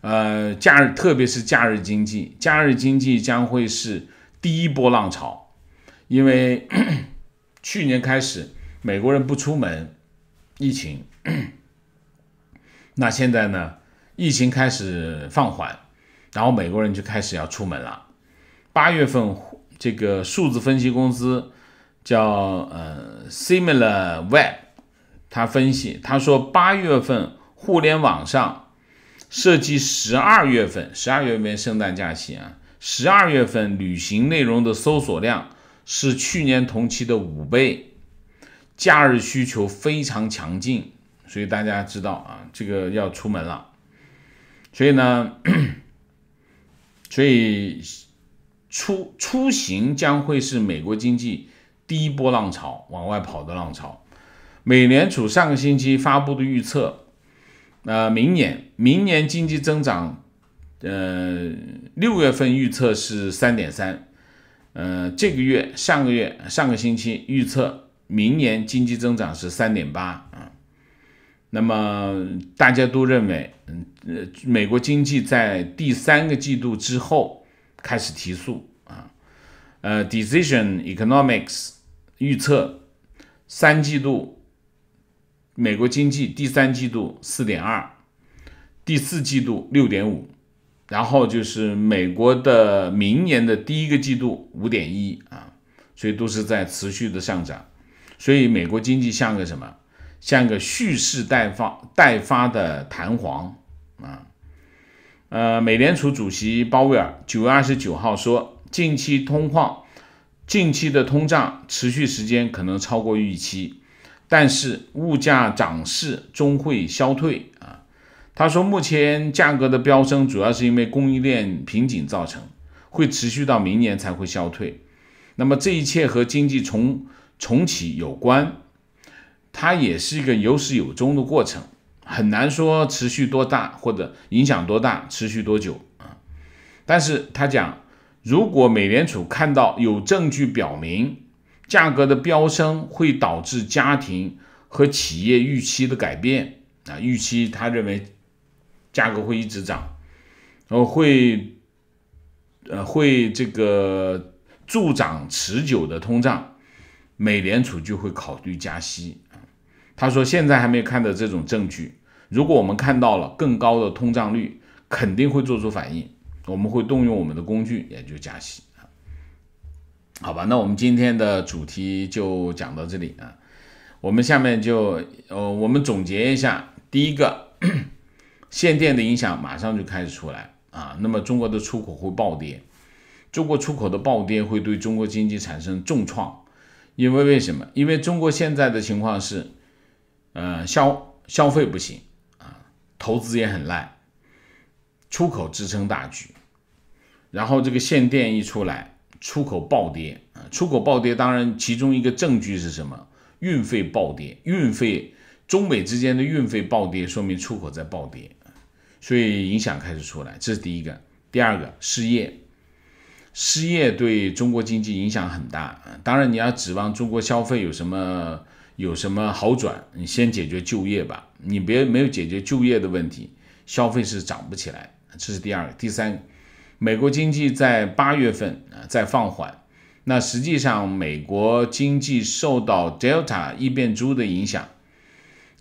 呃，假日特别是假日经济，假日经济将会是第一波浪潮，因为 去年开始美国人不出门。疫情，那现在呢？疫情开始放缓，然后美国人就开始要出门了。八月份，这个数字分析公司叫呃 Similar Web，他分析他说八月份互联网上涉及十二月份、十二月份圣诞假期啊，十二月份旅行内容的搜索量是去年同期的五倍。假日需求非常强劲，所以大家知道啊，这个要出门了，所以呢，所以出出行将会是美国经济第一波浪潮往外跑的浪潮。美联储上个星期发布的预测，呃，明年明年经济增长，呃，六月份预测是三点三，呃，这个月上个月上个星期预测。明年经济增长是三点八啊，那么大家都认为，嗯呃，美国经济在第三个季度之后开始提速啊，呃，Decision Economics 预测三季度美国经济第三季度四点二，第四季度六点五，然后就是美国的明年的第一个季度五点一啊，所以都是在持续的上涨。所以美国经济像个什么？像个蓄势待放、待发的弹簧啊！呃，美联储主席鲍威尔九月二十九号说，近期通货、近期的通胀持续时间可能超过预期，但是物价涨势终会消退啊！他说，目前价格的飙升主要是因为供应链瓶颈造成，会持续到明年才会消退。那么这一切和经济从重启有关，它也是一个有始有终的过程，很难说持续多大或者影响多大，持续多久啊？但是他讲，如果美联储看到有证据表明价格的飙升会导致家庭和企业预期的改变啊，预期他认为价格会一直涨，呃会呃会这个助长持久的通胀。美联储就会考虑加息啊。他说现在还没有看到这种证据，如果我们看到了更高的通胀率，肯定会做出反应，我们会动用我们的工具，也就加息啊。好吧，那我们今天的主题就讲到这里啊。我们下面就呃，我们总结一下：第一个，限电的影响马上就开始出来啊。那么中国的出口会暴跌，中国出口的暴跌会对中国经济产生重创。因为为什么？因为中国现在的情况是，呃，消消费不行啊，投资也很烂，出口支撑大局，然后这个限电一出来，出口暴跌啊，出口暴跌，当然其中一个证据是什么？运费暴跌，运费中美之间的运费暴跌，说明出口在暴跌，所以影响开始出来。这是第一个，第二个失业。失业对中国经济影响很大，当然你要指望中国消费有什么有什么好转，你先解决就业吧。你别没有解决就业的问题，消费是涨不起来。这是第二个，第三，美国经济在八月份啊在放缓，那实际上美国经济受到 Delta 变株的影响，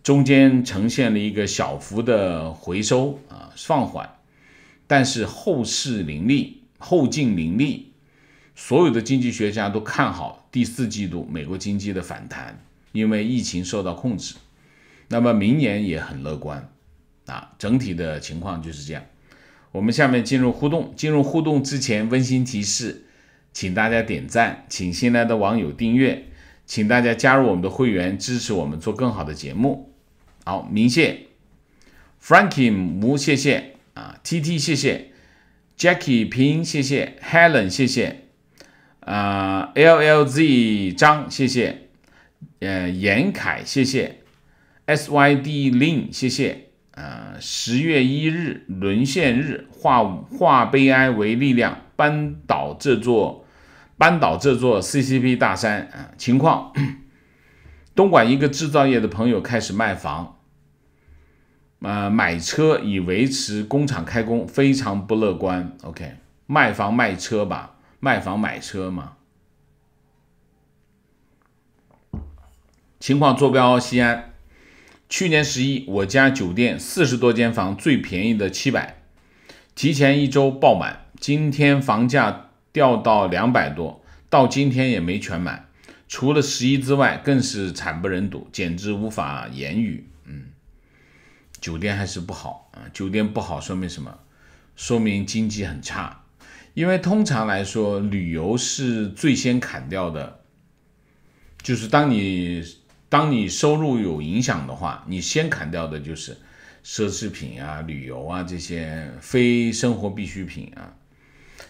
中间呈现了一个小幅的回收啊放缓，但是后市凌厉。后劲凌厉，所有的经济学家都看好第四季度美国经济的反弹，因为疫情受到控制。那么明年也很乐观，啊，整体的情况就是这样。我们下面进入互动。进入互动之前，温馨提示，请大家点赞，请新来的网友订阅，请大家加入我们的会员，支持我们做更好的节目。好，明谢，Frankie 无谢谢啊，TT 谢谢。Jacky 拼谢谢。Helen，谢谢。啊，LLZ 张，谢谢。呃，严凯，谢谢。SYD Lin，谢谢。啊，十月一日沦陷日，化化悲哀为力量，扳倒这座，扳倒这座 CCP 大山。啊，情况。东莞一个制造业的朋友开始卖房。呃，买车以维持工厂开工非常不乐观。OK，卖房卖车吧，卖房买车嘛。情况坐标西安，去年十一我家酒店四十多间房，最便宜的七百，提前一周爆满。今天房价掉到两百多，到今天也没全满。除了十一之外，更是惨不忍睹，简直无法言语。酒店还是不好啊，酒店不好说明什么？说明经济很差。因为通常来说，旅游是最先砍掉的。就是当你当你收入有影响的话，你先砍掉的就是奢侈品啊、旅游啊这些非生活必需品啊。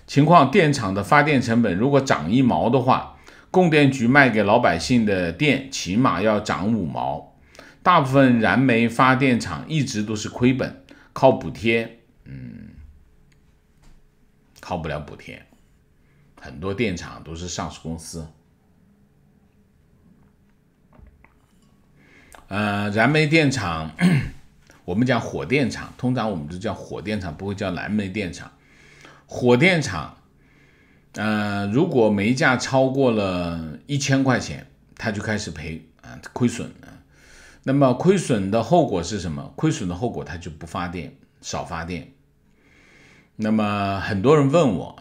情况电厂的发电成本如果涨一毛的话，供电局卖给老百姓的电起码要涨五毛。大部分燃煤发电厂一直都是亏本，靠补贴，嗯，靠不了补贴。很多电厂都是上市公司，呃，燃煤电厂，我们讲火电厂，通常我们就叫火电厂，不会叫燃煤电厂。火电厂，嗯，如果煤价超过了一千块钱，它就开始赔啊，亏损。那么亏损的后果是什么？亏损的后果，它就不发电，少发电。那么很多人问我，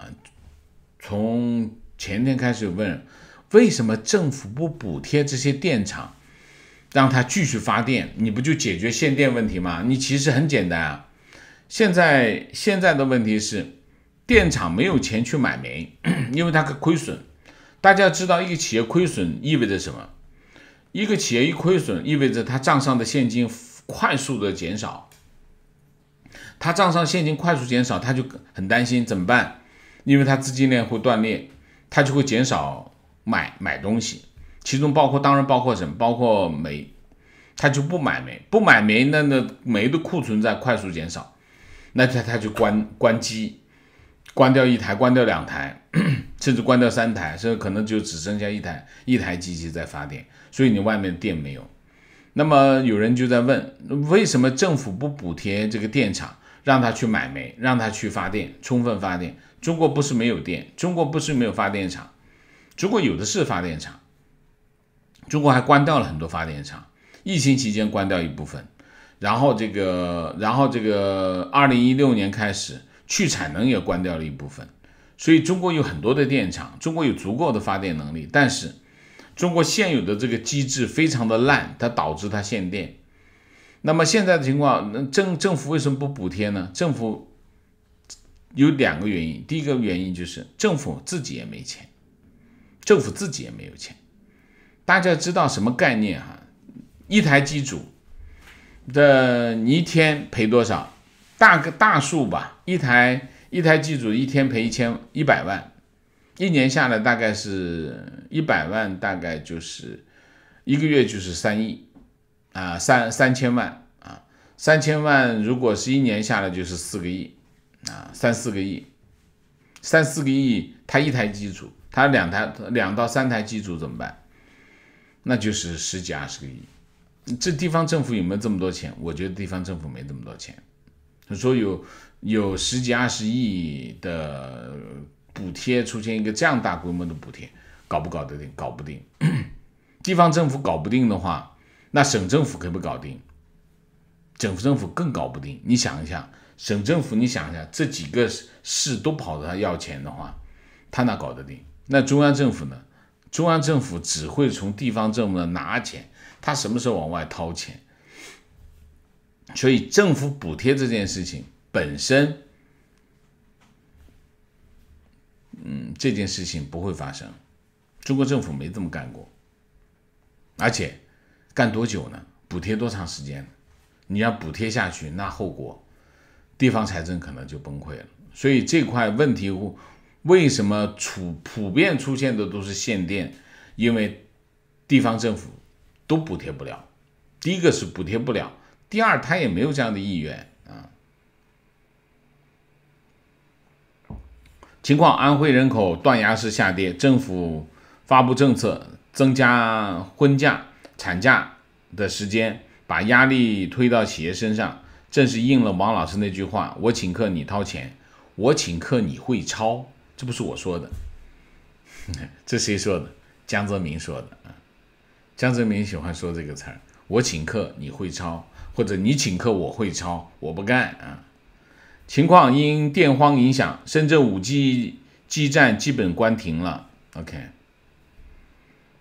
从前天开始问，为什么政府不补贴这些电厂，让它继续发电？你不就解决限电问题吗？你其实很简单啊。现在现在的问题是，电厂没有钱去买煤，因为它亏损。大家知道，一个企业亏损意味着什么？一个企业一亏损，意味着它账上的现金快速的减少。他账上现金快速减少，他就很担心怎么办？因为他资金链会断裂，他就会减少买买东西，其中包括当然包括什么？包括煤，他就不买煤，不买煤，那那煤的库存在快速减少，那他他就关关机，关掉一台，关掉两台，甚至关掉三台，甚至可能就只剩下一台一台机器在发电。所以你外面的电没有，那么有人就在问，为什么政府不补贴这个电厂，让他去买煤，让他去发电，充分发电？中国不是没有电，中国不是没有发电厂，中国有的是发电厂，中国还关掉了很多发电厂，疫情期间关掉一部分，然后这个，然后这个二零一六年开始去产能也关掉了一部分，所以中国有很多的电厂，中国有足够的发电能力，但是。中国现有的这个机制非常的烂，它导致它限电。那么现在的情况，那政政府为什么不补贴呢？政府有两个原因，第一个原因就是政府自己也没钱，政府自己也没有钱。大家知道什么概念啊？一台机组的，你一天赔多少？大个大数吧，一台一台机组一天赔一千一百万。一年下来大概是一百万，大概就是一个月就是三亿啊，三三千万啊，三千万如果是一年下来就是四个亿啊，三四个亿，三四个亿，他一台机组，他两台两到三台机组怎么办？那就是十几二十个亿，这地方政府有没有这么多钱？我觉得地方政府没这么多钱。他说有有十几二十亿的。补贴出现一个这样大规模的补贴，搞不搞得定？搞不定。地方政府搞不定的话，那省政府可不搞定？省政府更搞不定。你想一下，省政府，你想一下，这几个市都跑到他要钱的话，他哪搞得定？那中央政府呢？中央政府只会从地方政府那拿钱，他什么时候往外掏钱？所以，政府补贴这件事情本身。嗯，这件事情不会发生，中国政府没这么干过，而且干多久呢？补贴多长时间？你要补贴下去，那后果地方财政可能就崩溃了。所以这块问题为什么出普遍出现的都是限电？因为地方政府都补贴不了，第一个是补贴不了，第二他也没有这样的意愿。情况：安徽人口断崖式下跌，政府发布政策增加婚假、产假的时间，把压力推到企业身上，正是应了王老师那句话：“我请客你掏钱，我请客你会抄。”这不是我说的，这谁说的？江泽民说的啊。江泽民喜欢说这个词儿：“我请客你会抄，或者你请客我会抄。”我不干啊。情况因电荒影响，深圳五 G 基站基本关停了。OK，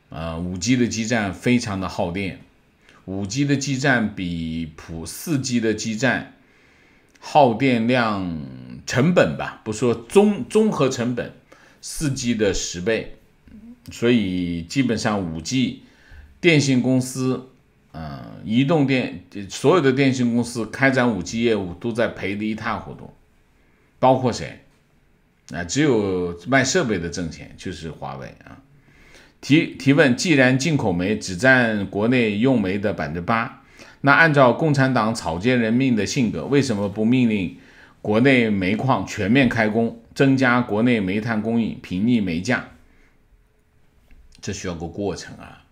啊，五 G 的基站非常的耗电，五 G 的基站比普四 G 的基站耗电量成本吧，不说综综合成本，四 G 的十倍，所以基本上五 G 电信公司。嗯，移动电所有的电信公司开展五 G 业务都在赔得一塌糊涂，包括谁？啊，只有卖设备的挣钱，就是华为啊。提提问，既然进口煤只占国内用煤的百分之八，那按照共产党草菅人命的性格，为什么不命令国内煤矿全面开工，增加国内煤炭供应，平抑煤价？这需要个过程啊，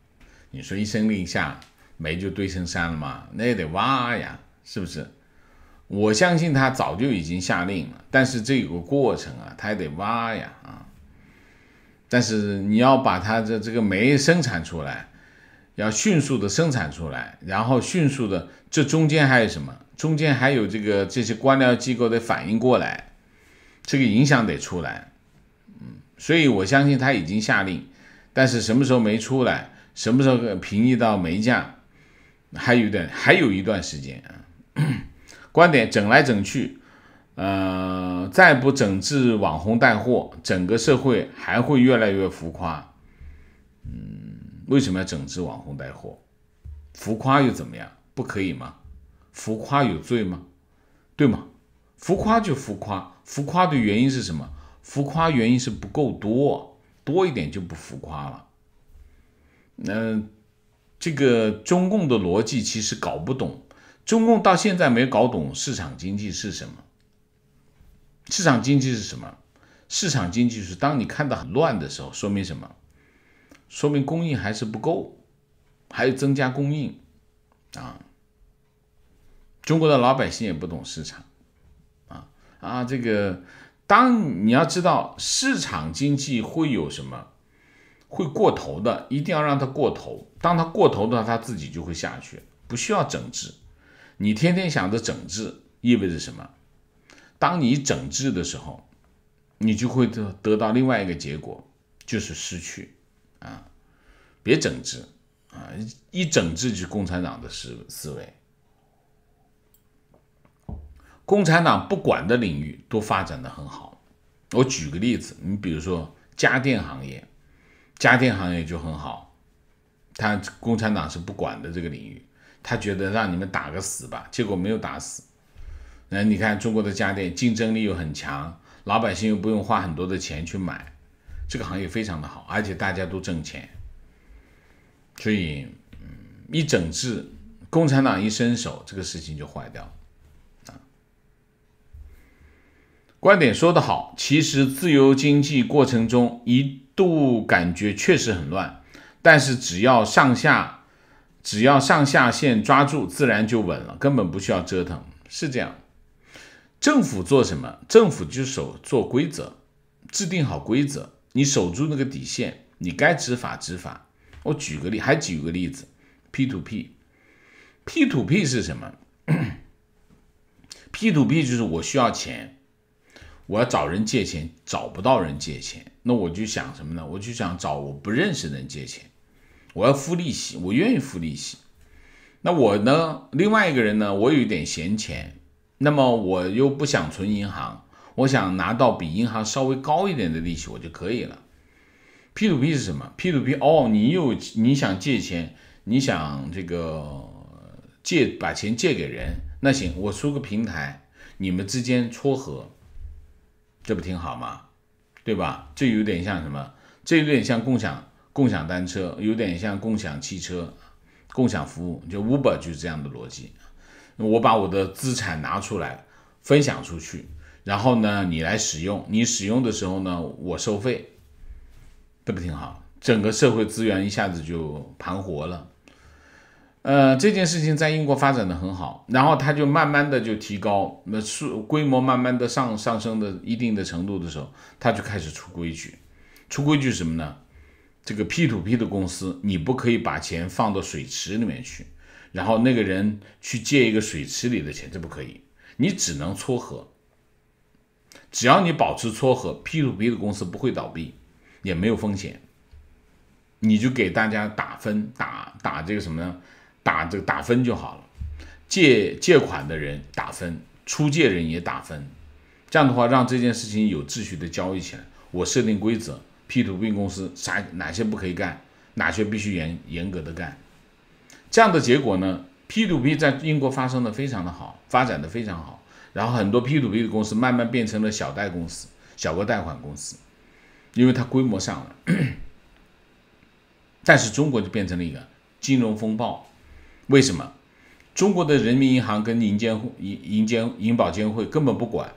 你说一声令下。煤就堆成山了嘛，那也得挖呀，是不是？我相信他早就已经下令了，但是这有个过程啊，他也得挖呀啊。但是你要把他的这个煤生产出来，要迅速的生产出来，然后迅速的，这中间还有什么？中间还有这个这些官僚机构得反应过来，这个影响得出来。嗯，所以我相信他已经下令，但是什么时候没出来？什么时候平移到煤价？还有一点，还有一段时间，啊。观点整来整去，呃，再不整治网红带货，整个社会还会越来越浮夸。嗯，为什么要整治网红带货？浮夸又怎么样？不可以吗？浮夸有罪吗？对吗？浮夸就浮夸，浮夸的原因是什么？浮夸原因是不够多，多一点就不浮夸了。嗯。这个中共的逻辑其实搞不懂，中共到现在没搞懂市场经济是什么。市场经济是什么？市场经济是当你看到很乱的时候，说明什么？说明供应还是不够，还要增加供应。啊，中国的老百姓也不懂市场。啊啊，这个当你要知道市场经济会有什么？会过头的，一定要让它过头。当它过头的话，它自己就会下去，不需要整治。你天天想着整治，意味着什么？当你整治的时候，你就会得得到另外一个结果，就是失去。啊，别整治啊！一整治就是共产党的思思维。共产党不管的领域都发展的很好。我举个例子，你比如说家电行业。家电行业就很好，他共产党是不管的这个领域，他觉得让你们打个死吧，结果没有打死。那你看中国的家电竞争力又很强，老百姓又不用花很多的钱去买，这个行业非常的好，而且大家都挣钱。所以，一整治，共产党一伸手，这个事情就坏掉。啊，观点说的好，其实自由经济过程中一。度感觉确实很乱，但是只要上下只要上下线抓住，自然就稳了，根本不需要折腾，是这样。政府做什么？政府就守做规则，制定好规则，你守住那个底线，你该执法执法。我举个例，还举个例子，P to P，P to P 是什么？P to P 就是我需要钱。我要找人借钱，找不到人借钱，那我就想什么呢？我就想找我不认识的人借钱，我要付利息，我愿意付利息。那我呢？另外一个人呢？我有一点闲钱，那么我又不想存银行，我想拿到比银行稍微高一点的利息，我就可以了。P to P 是什么？P to P 哦，你有你想借钱，你想这个借把钱借给人，那行，我出个平台，你们之间撮合。这不挺好吗？对吧？这有点像什么？这有点像共享共享单车，有点像共享汽车，共享服务，就 Uber 就是这样的逻辑。我把我的资产拿出来分享出去，然后呢，你来使用，你使用的时候呢，我收费，这不挺好？整个社会资源一下子就盘活了。呃，这件事情在英国发展的很好，然后它就慢慢的就提高，那数规模慢慢的上上升的一定的程度的时候，它就开始出规矩，出规矩是什么呢？这个 P to P 的公司你不可以把钱放到水池里面去，然后那个人去借一个水池里的钱，这不可以，你只能撮合，只要你保持撮合，P to P 的公司不会倒闭，也没有风险，你就给大家打分，打打这个什么呢？打这个打分就好了，借借款的人打分，出借人也打分，这样的话让这件事情有秩序的交易起来。我设定规则 p to p 公司啥哪些不可以干，哪些必须严严格的干，这样的结果呢 p to p 在英国发生的非常的好，发展的非常好，然后很多 p to p 的公司慢慢变成了小贷公司、小额贷款公司，因为它规模上了，但是中国就变成了一个金融风暴。为什么中国的人民银行跟银监银银监银保监会根本不管？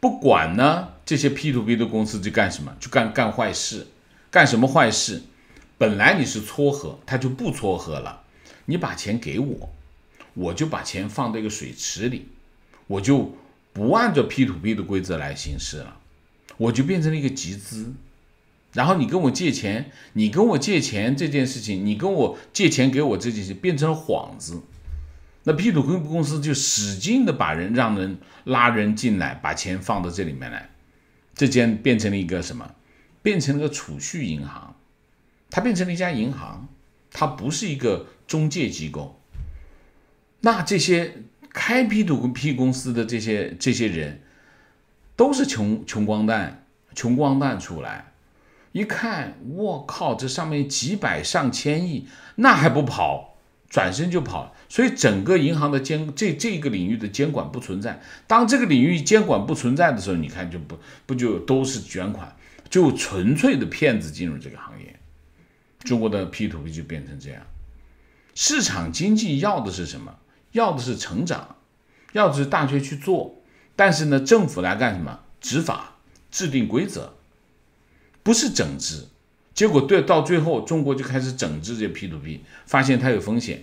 不管呢？这些 P to B 的公司就干什么？就干干坏事，干什么坏事？本来你是撮合，他就不撮合了。你把钱给我，我就把钱放到一个水池里，我就不按照 P to B 的规则来行事了，我就变成了一个集资。然后你跟我借钱，你跟我借钱这件事情，你跟我借钱给我这件事变成了幌子，那 Pto 公司就使劲的把人让人拉人进来，把钱放到这里面来，这间变成了一个什么？变成了个储蓄银行，它变成了一家银行，它不是一个中介机构。那这些开 Pto P 公司的这些这些人，都是穷穷光蛋，穷光蛋出来。一看，我靠，这上面几百上千亿，那还不跑？转身就跑所以整个银行的监这这个领域的监管不存在。当这个领域监管不存在的时候，你看就不不就都是卷款，就纯粹的骗子进入这个行业，中国的 p to p 就变成这样。市场经济要的是什么？要的是成长，要的是大学去做。但是呢，政府来干什么？执法，制定规则。不是整治，结果对到最后，中国就开始整治这 p to p 发现它有风险，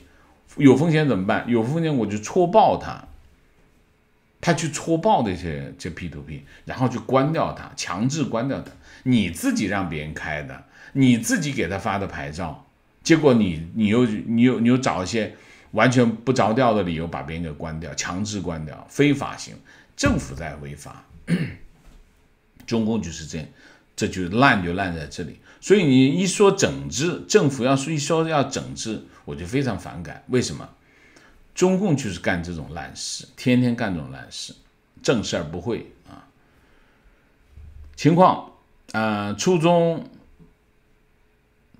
有风险怎么办？有风险我就戳爆它，他去戳爆这些这 p to p 然后去关掉它，强制关掉它。你自己让别人开的，你自己给他发的牌照，结果你你又你又你又找一些完全不着调的理由把别人给关掉，强制关掉，非法性，政府在违法，中共就是这样。这就烂就烂在这里，所以你一说整治，政府要说一说要整治，我就非常反感。为什么？中共就是干这种烂事，天天干这种烂事，正事儿不会啊。情况，呃，初中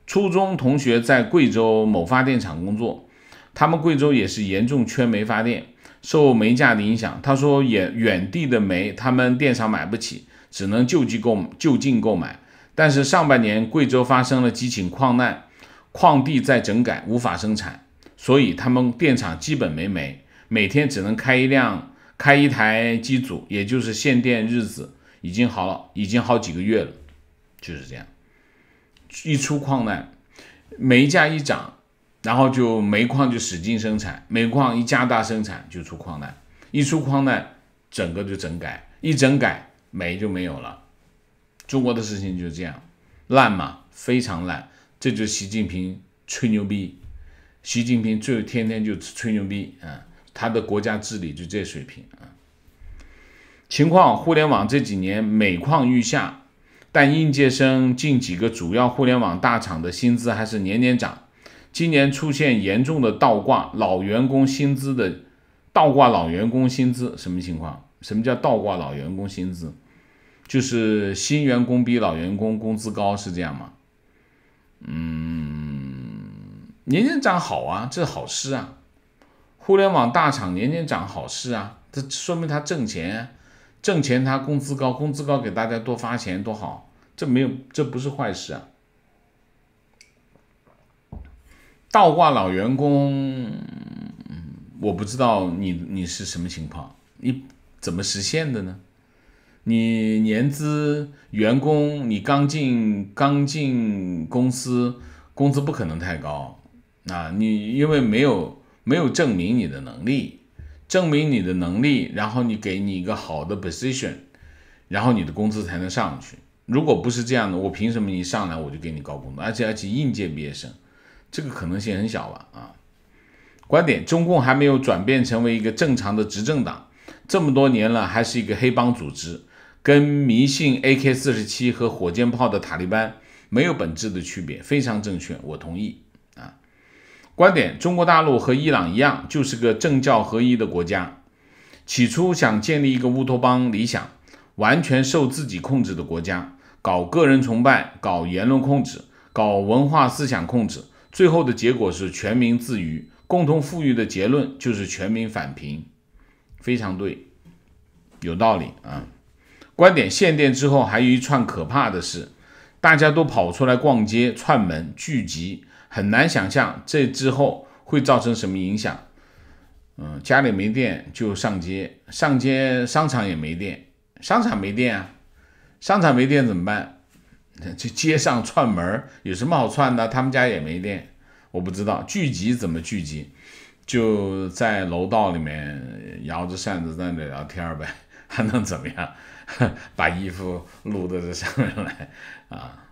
初中同学在贵州某发电厂工作，他们贵州也是严重缺煤发电，受煤价的影响，他说远远地的煤，他们电厂买不起。只能就近购就近购买，但是上半年贵州发生了几起矿难，矿地在整改，无法生产，所以他们电厂基本没煤，每天只能开一辆开一台机组，也就是限电日子已经好了，已经好几个月了，就是这样。一出矿难，煤价一涨，然后就煤矿就使劲生产，煤矿一加大生产就出矿难，一出矿难，整个就整改，一整改。没就没有了，中国的事情就是这样，烂嘛，非常烂。这就是习近平吹牛逼，习近平就天天就吹牛逼啊，他的国家治理就这水平啊。情况互联网这几年每况愈下，但应届生近几个主要互联网大厂的薪资还是年年涨，今年出现严重的倒挂，老员工薪资的倒挂，老员工薪资什么情况？什么叫倒挂老员工薪资？就是新员工比老员工工资高是这样吗？嗯，年年涨好啊，这是好事啊。互联网大厂年年涨好事啊，这说明他挣钱，挣钱他工资高，工资高给大家多发钱多好，这没有这不是坏事啊。倒挂老员工，我不知道你你是什么情况，你怎么实现的呢？你年资员工，你刚进刚进公司，工资不可能太高啊！你因为没有没有证明你的能力，证明你的能力，然后你给你一个好的 position，然后你的工资才能上去。如果不是这样的，我凭什么一上来我就给你高工资？而且而且应届毕业生，这个可能性很小吧？啊，观点：中共还没有转变成为一个正常的执政党，这么多年了，还是一个黑帮组织。跟迷信 AK47 和火箭炮的塔利班没有本质的区别，非常正确，我同意啊。观点：中国大陆和伊朗一样，就是个政教合一的国家。起初想建立一个乌托邦理想，完全受自己控制的国家，搞个人崇拜，搞言论控制，搞文化思想控制，最后的结果是全民自娱，共同富裕的结论就是全民反贫。非常对，有道理啊。观点限电之后还有一串可怕的事，大家都跑出来逛街、串门、聚集，很难想象这之后会造成什么影响。嗯，家里没电就上街，上街商场也没电，商场没电啊，商场没电怎么办？去街上串门儿有什么好串的？他们家也没电，我不知道聚集怎么聚集，就在楼道里面摇着扇子那里聊天呗，还能怎么样？把衣服撸到这上面来啊！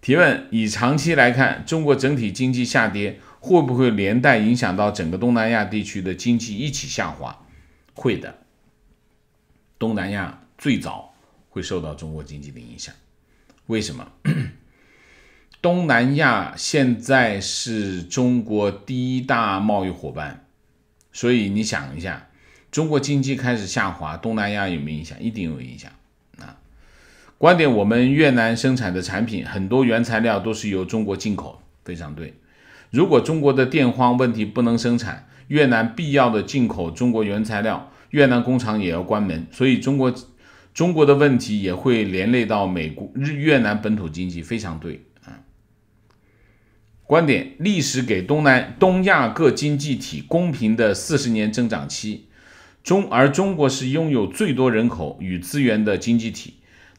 提问：以长期来看，中国整体经济下跌会不会连带影响到整个东南亚地区的经济一起下滑？会的，东南亚最早会受到中国经济的影响。为什么？东南亚现在是中国第一大贸易伙伴，所以你想一下，中国经济开始下滑，东南亚有没有影响？一定有影响。观点：我们越南生产的产品很多原材料都是由中国进口，非常对。如果中国的电荒问题不能生产，越南必要的进口中国原材料，越南工厂也要关门，所以中国中国的问题也会连累到美国日越南本土经济，非常对啊。观点：历史给东南东亚各经济体公平的四十年增长期，中而中国是拥有最多人口与资源的经济体。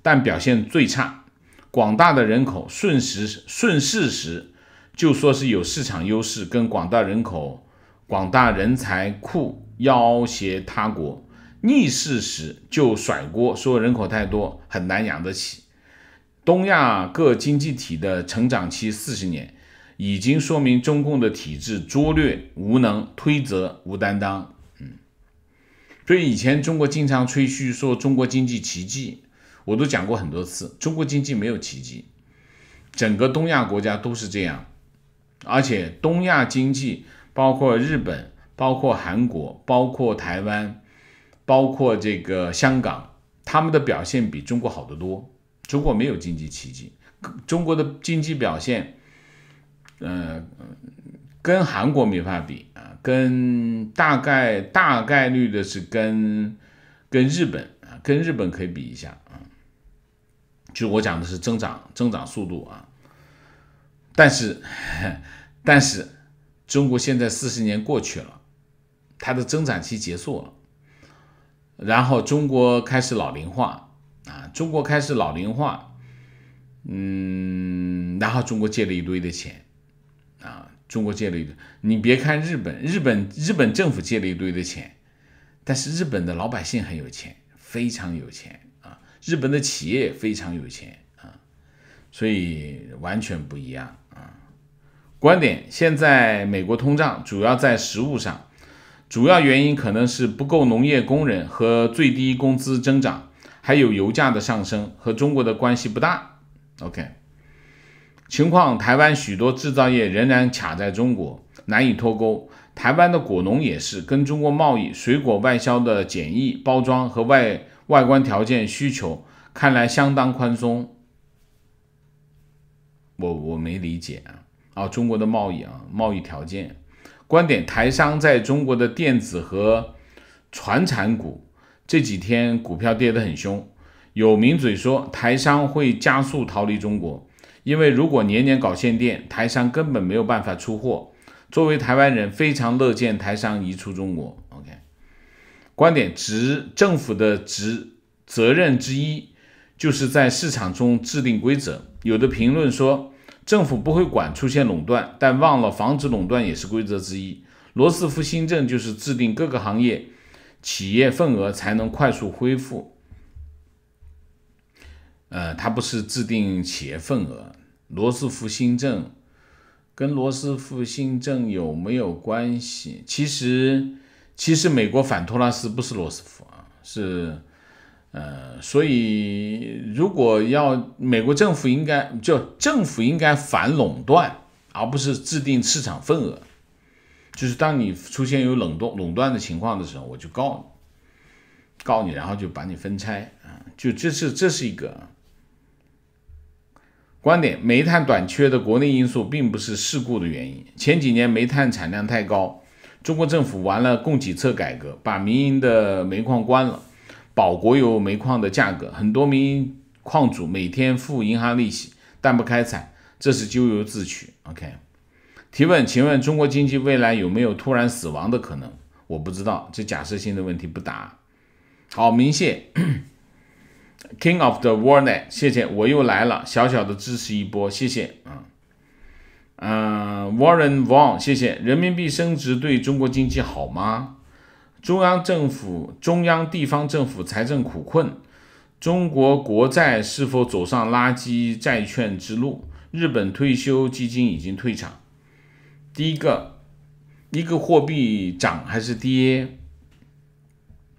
但表现最差，广大的人口顺时顺势时，就说是有市场优势，跟广大人口广大人才库要挟他国；逆势时就甩锅，说人口太多，很难养得起。东亚各经济体的成长期四十年，已经说明中共的体制拙劣、无能、推责无担当。嗯，所以以前中国经常吹嘘说中国经济奇迹。我都讲过很多次，中国经济没有奇迹，整个东亚国家都是这样，而且东亚经济包括日本、包括韩国、包括台湾、包括这个香港，他们的表现比中国好得多。中国没有经济奇迹，中国的经济表现，呃，跟韩国没法比啊，跟大概大概率的是跟跟日本啊，跟日本可以比一下。就我讲的是增长增长速度啊，但是 但是中国现在四十年过去了，它的增长期结束了，然后中国开始老龄化啊，中国开始老龄化，嗯，然后中国借了一堆的钱啊，中国借了一堆，你别看日本，日本日本政府借了一堆的钱，但是日本的老百姓很有钱，非常有钱。日本的企业非常有钱啊，所以完全不一样啊。观点：现在美国通胀主要在食物上，主要原因可能是不够农业工人和最低工资增长，还有油价的上升和中国的关系不大。OK，情况：台湾许多制造业仍然卡在中国，难以脱钩。台湾的果农也是跟中国贸易，水果外销的简易包装和外。外观条件需求看来相当宽松，我我没理解啊。啊，中国的贸易啊，贸易条件观点，台商在中国的电子和船产股这几天股票跌得很凶，有明嘴说台商会加速逃离中国，因为如果年年搞限电，台商根本没有办法出货。作为台湾人，非常乐见台商移出中国。观点，职政府的职责任之一，就是在市场中制定规则。有的评论说，政府不会管出现垄断，但忘了防止垄断也是规则之一。罗斯福新政就是制定各个行业企业份额，才能快速恢复。呃，他不是制定企业份额。罗斯福新政跟罗斯福新政有没有关系？其实。其实美国反托拉斯不是罗斯福啊，是，呃，所以如果要美国政府应该就政府应该反垄断，而不是制定市场份额。就是当你出现有垄断垄断的情况的时候，我就告你，告你，然后就把你分拆啊，就这是这是一个观点。煤炭短缺的国内因素并不是事故的原因，前几年煤炭产量太高。中国政府完了供给侧改革，把民营的煤矿关了，保国有煤矿的价格。很多民营矿主每天付银行利息，但不开采，这是咎由自取。OK？提问，请问中国经济未来有没有突然死亡的可能？我不知道，这假设性的问题不答。好，明谢 King of the World，谢谢，我又来了，小小的支持一波，谢谢啊。嗯，Warren Wong，谢谢。人民币升值对中国经济好吗？中央政府、中央、地方政府财政苦困，中国国债是否走上垃圾债券之路？日本退休基金已经退场。第一个，一个货币涨还是跌？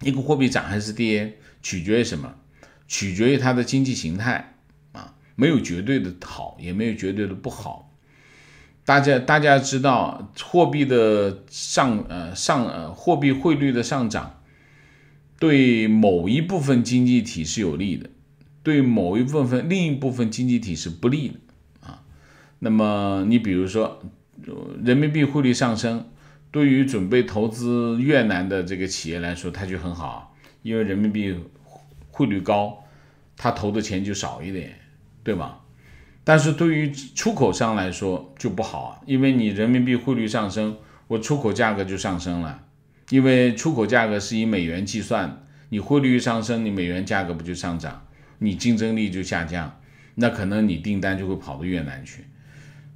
一个货币涨还是跌，取决于什么？取决于它的经济形态啊，没有绝对的好，也没有绝对的不好。大家大家知道，货币的上呃上呃货币汇率的上涨，对某一部分经济体是有利的，对某一部分另一部分经济体是不利的啊。那么你比如说，人民币汇率上升，对于准备投资越南的这个企业来说，它就很好，因为人民币汇率高，他投的钱就少一点，对吧？但是对于出口商来说就不好，啊，因为你人民币汇率上升，我出口价格就上升了，因为出口价格是以美元计算，你汇率上升，你美元价格不就上涨，你竞争力就下降，那可能你订单就会跑到越南去，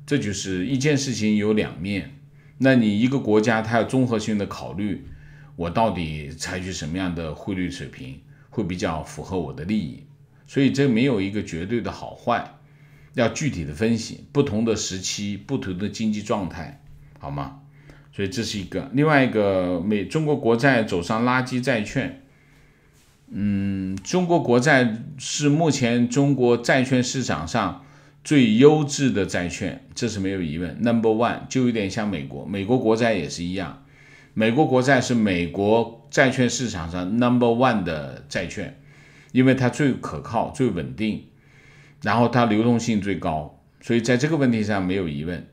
这就是一件事情有两面，那你一个国家它要综合性的考虑，我到底采取什么样的汇率水平会比较符合我的利益，所以这没有一个绝对的好坏。要具体的分析不同的时期、不同的经济状态，好吗？所以这是一个另外一个美中国国债走上垃圾债券。嗯，中国国债是目前中国债券市场上最优质的债券，这是没有疑问。Number one 就有点像美国，美国国债也是一样，美国国债是美国债券市场上 Number one 的债券，因为它最可靠、最稳定。然后它流动性最高，所以在这个问题上没有疑问。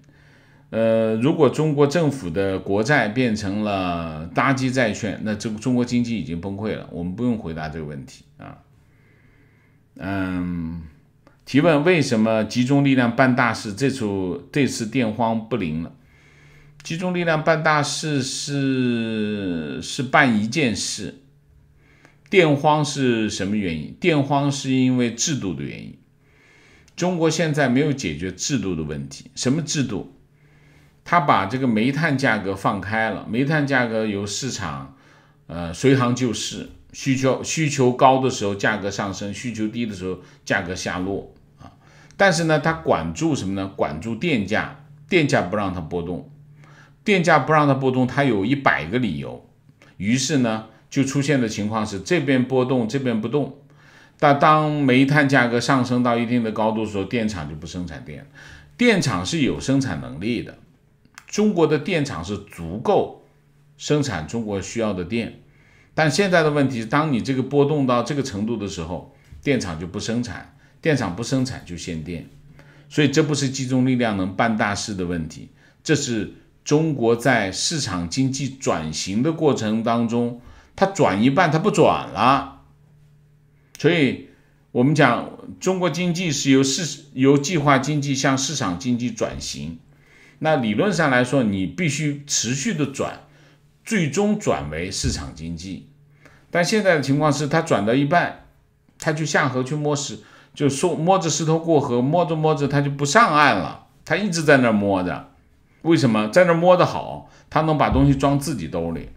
呃，如果中国政府的国债变成了垃圾债券，那中中国经济已经崩溃了。我们不用回答这个问题啊。嗯，提问：为什么集中力量办大事这次这次电荒不灵了？集中力量办大事是是办一件事，电荒是什么原因？电荒是因为制度的原因。中国现在没有解决制度的问题，什么制度？他把这个煤炭价格放开了，煤炭价格由市场，呃，随行就市，需求需求高的时候价格上升，需求低的时候价格下落啊。但是呢，他管住什么呢？管住电价，电价不让它波动，电价不让它波动，他有一百个理由。于是呢，就出现的情况是，这边波动，这边不动。但当煤炭价格上升到一定的高度的时候，电厂就不生产电。电厂是有生产能力的，中国的电厂是足够生产中国需要的电。但现在的问题是，当你这个波动到这个程度的时候，电厂就不生产，电厂不生产就限电。所以这不是集中力量能办大事的问题，这是中国在市场经济转型的过程当中，它转一半它不转了。所以，我们讲中国经济是由市由计划经济向市场经济转型，那理论上来说，你必须持续的转，最终转为市场经济。但现在的情况是，它转到一半，它就下河去摸石，就说摸着石头过河，摸着摸着它就不上岸了，它一直在那摸着。为什么在那摸的好？它能把东西装自己兜里。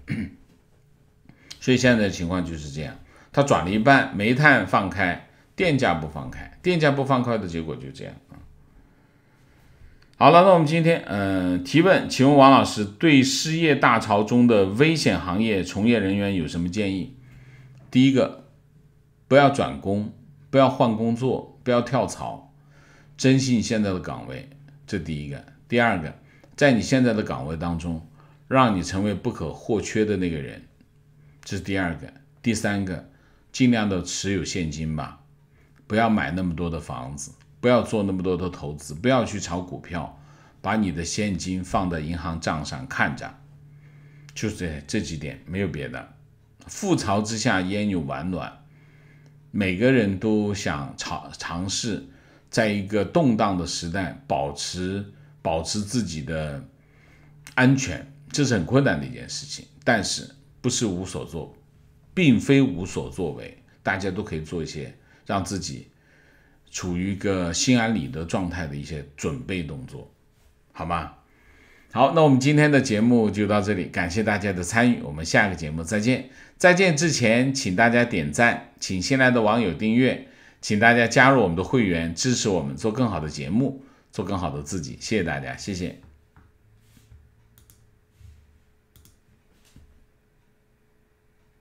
所以现在的情况就是这样。它转了一半，煤炭放开，电价不放开，电价不放开的结果就这样。好了，那我们今天嗯提问，请问王老师对失业大潮中的危险行业从业人员有什么建议？第一个，不要转工，不要换工作，不要跳槽，珍惜你现在的岗位，这第一个。第二个，在你现在的岗位当中，让你成为不可或缺的那个人，这是第二个。第三个。尽量的持有现金吧，不要买那么多的房子，不要做那么多的投资，不要去炒股票，把你的现金放在银行账上看着，就是这这几点，没有别的。覆巢之下焉有完卵，每个人都想尝尝试，在一个动荡的时代保持保持自己的安全，这是很困难的一件事情，但是不是无所作为。并非无所作为，大家都可以做一些让自己处于一个心安理得状态的一些准备动作，好吗？好，那我们今天的节目就到这里，感谢大家的参与，我们下个节目再见。再见之前，请大家点赞，请新来的网友订阅，请大家加入我们的会员，支持我们做更好的节目，做更好的自己，谢谢大家，谢谢。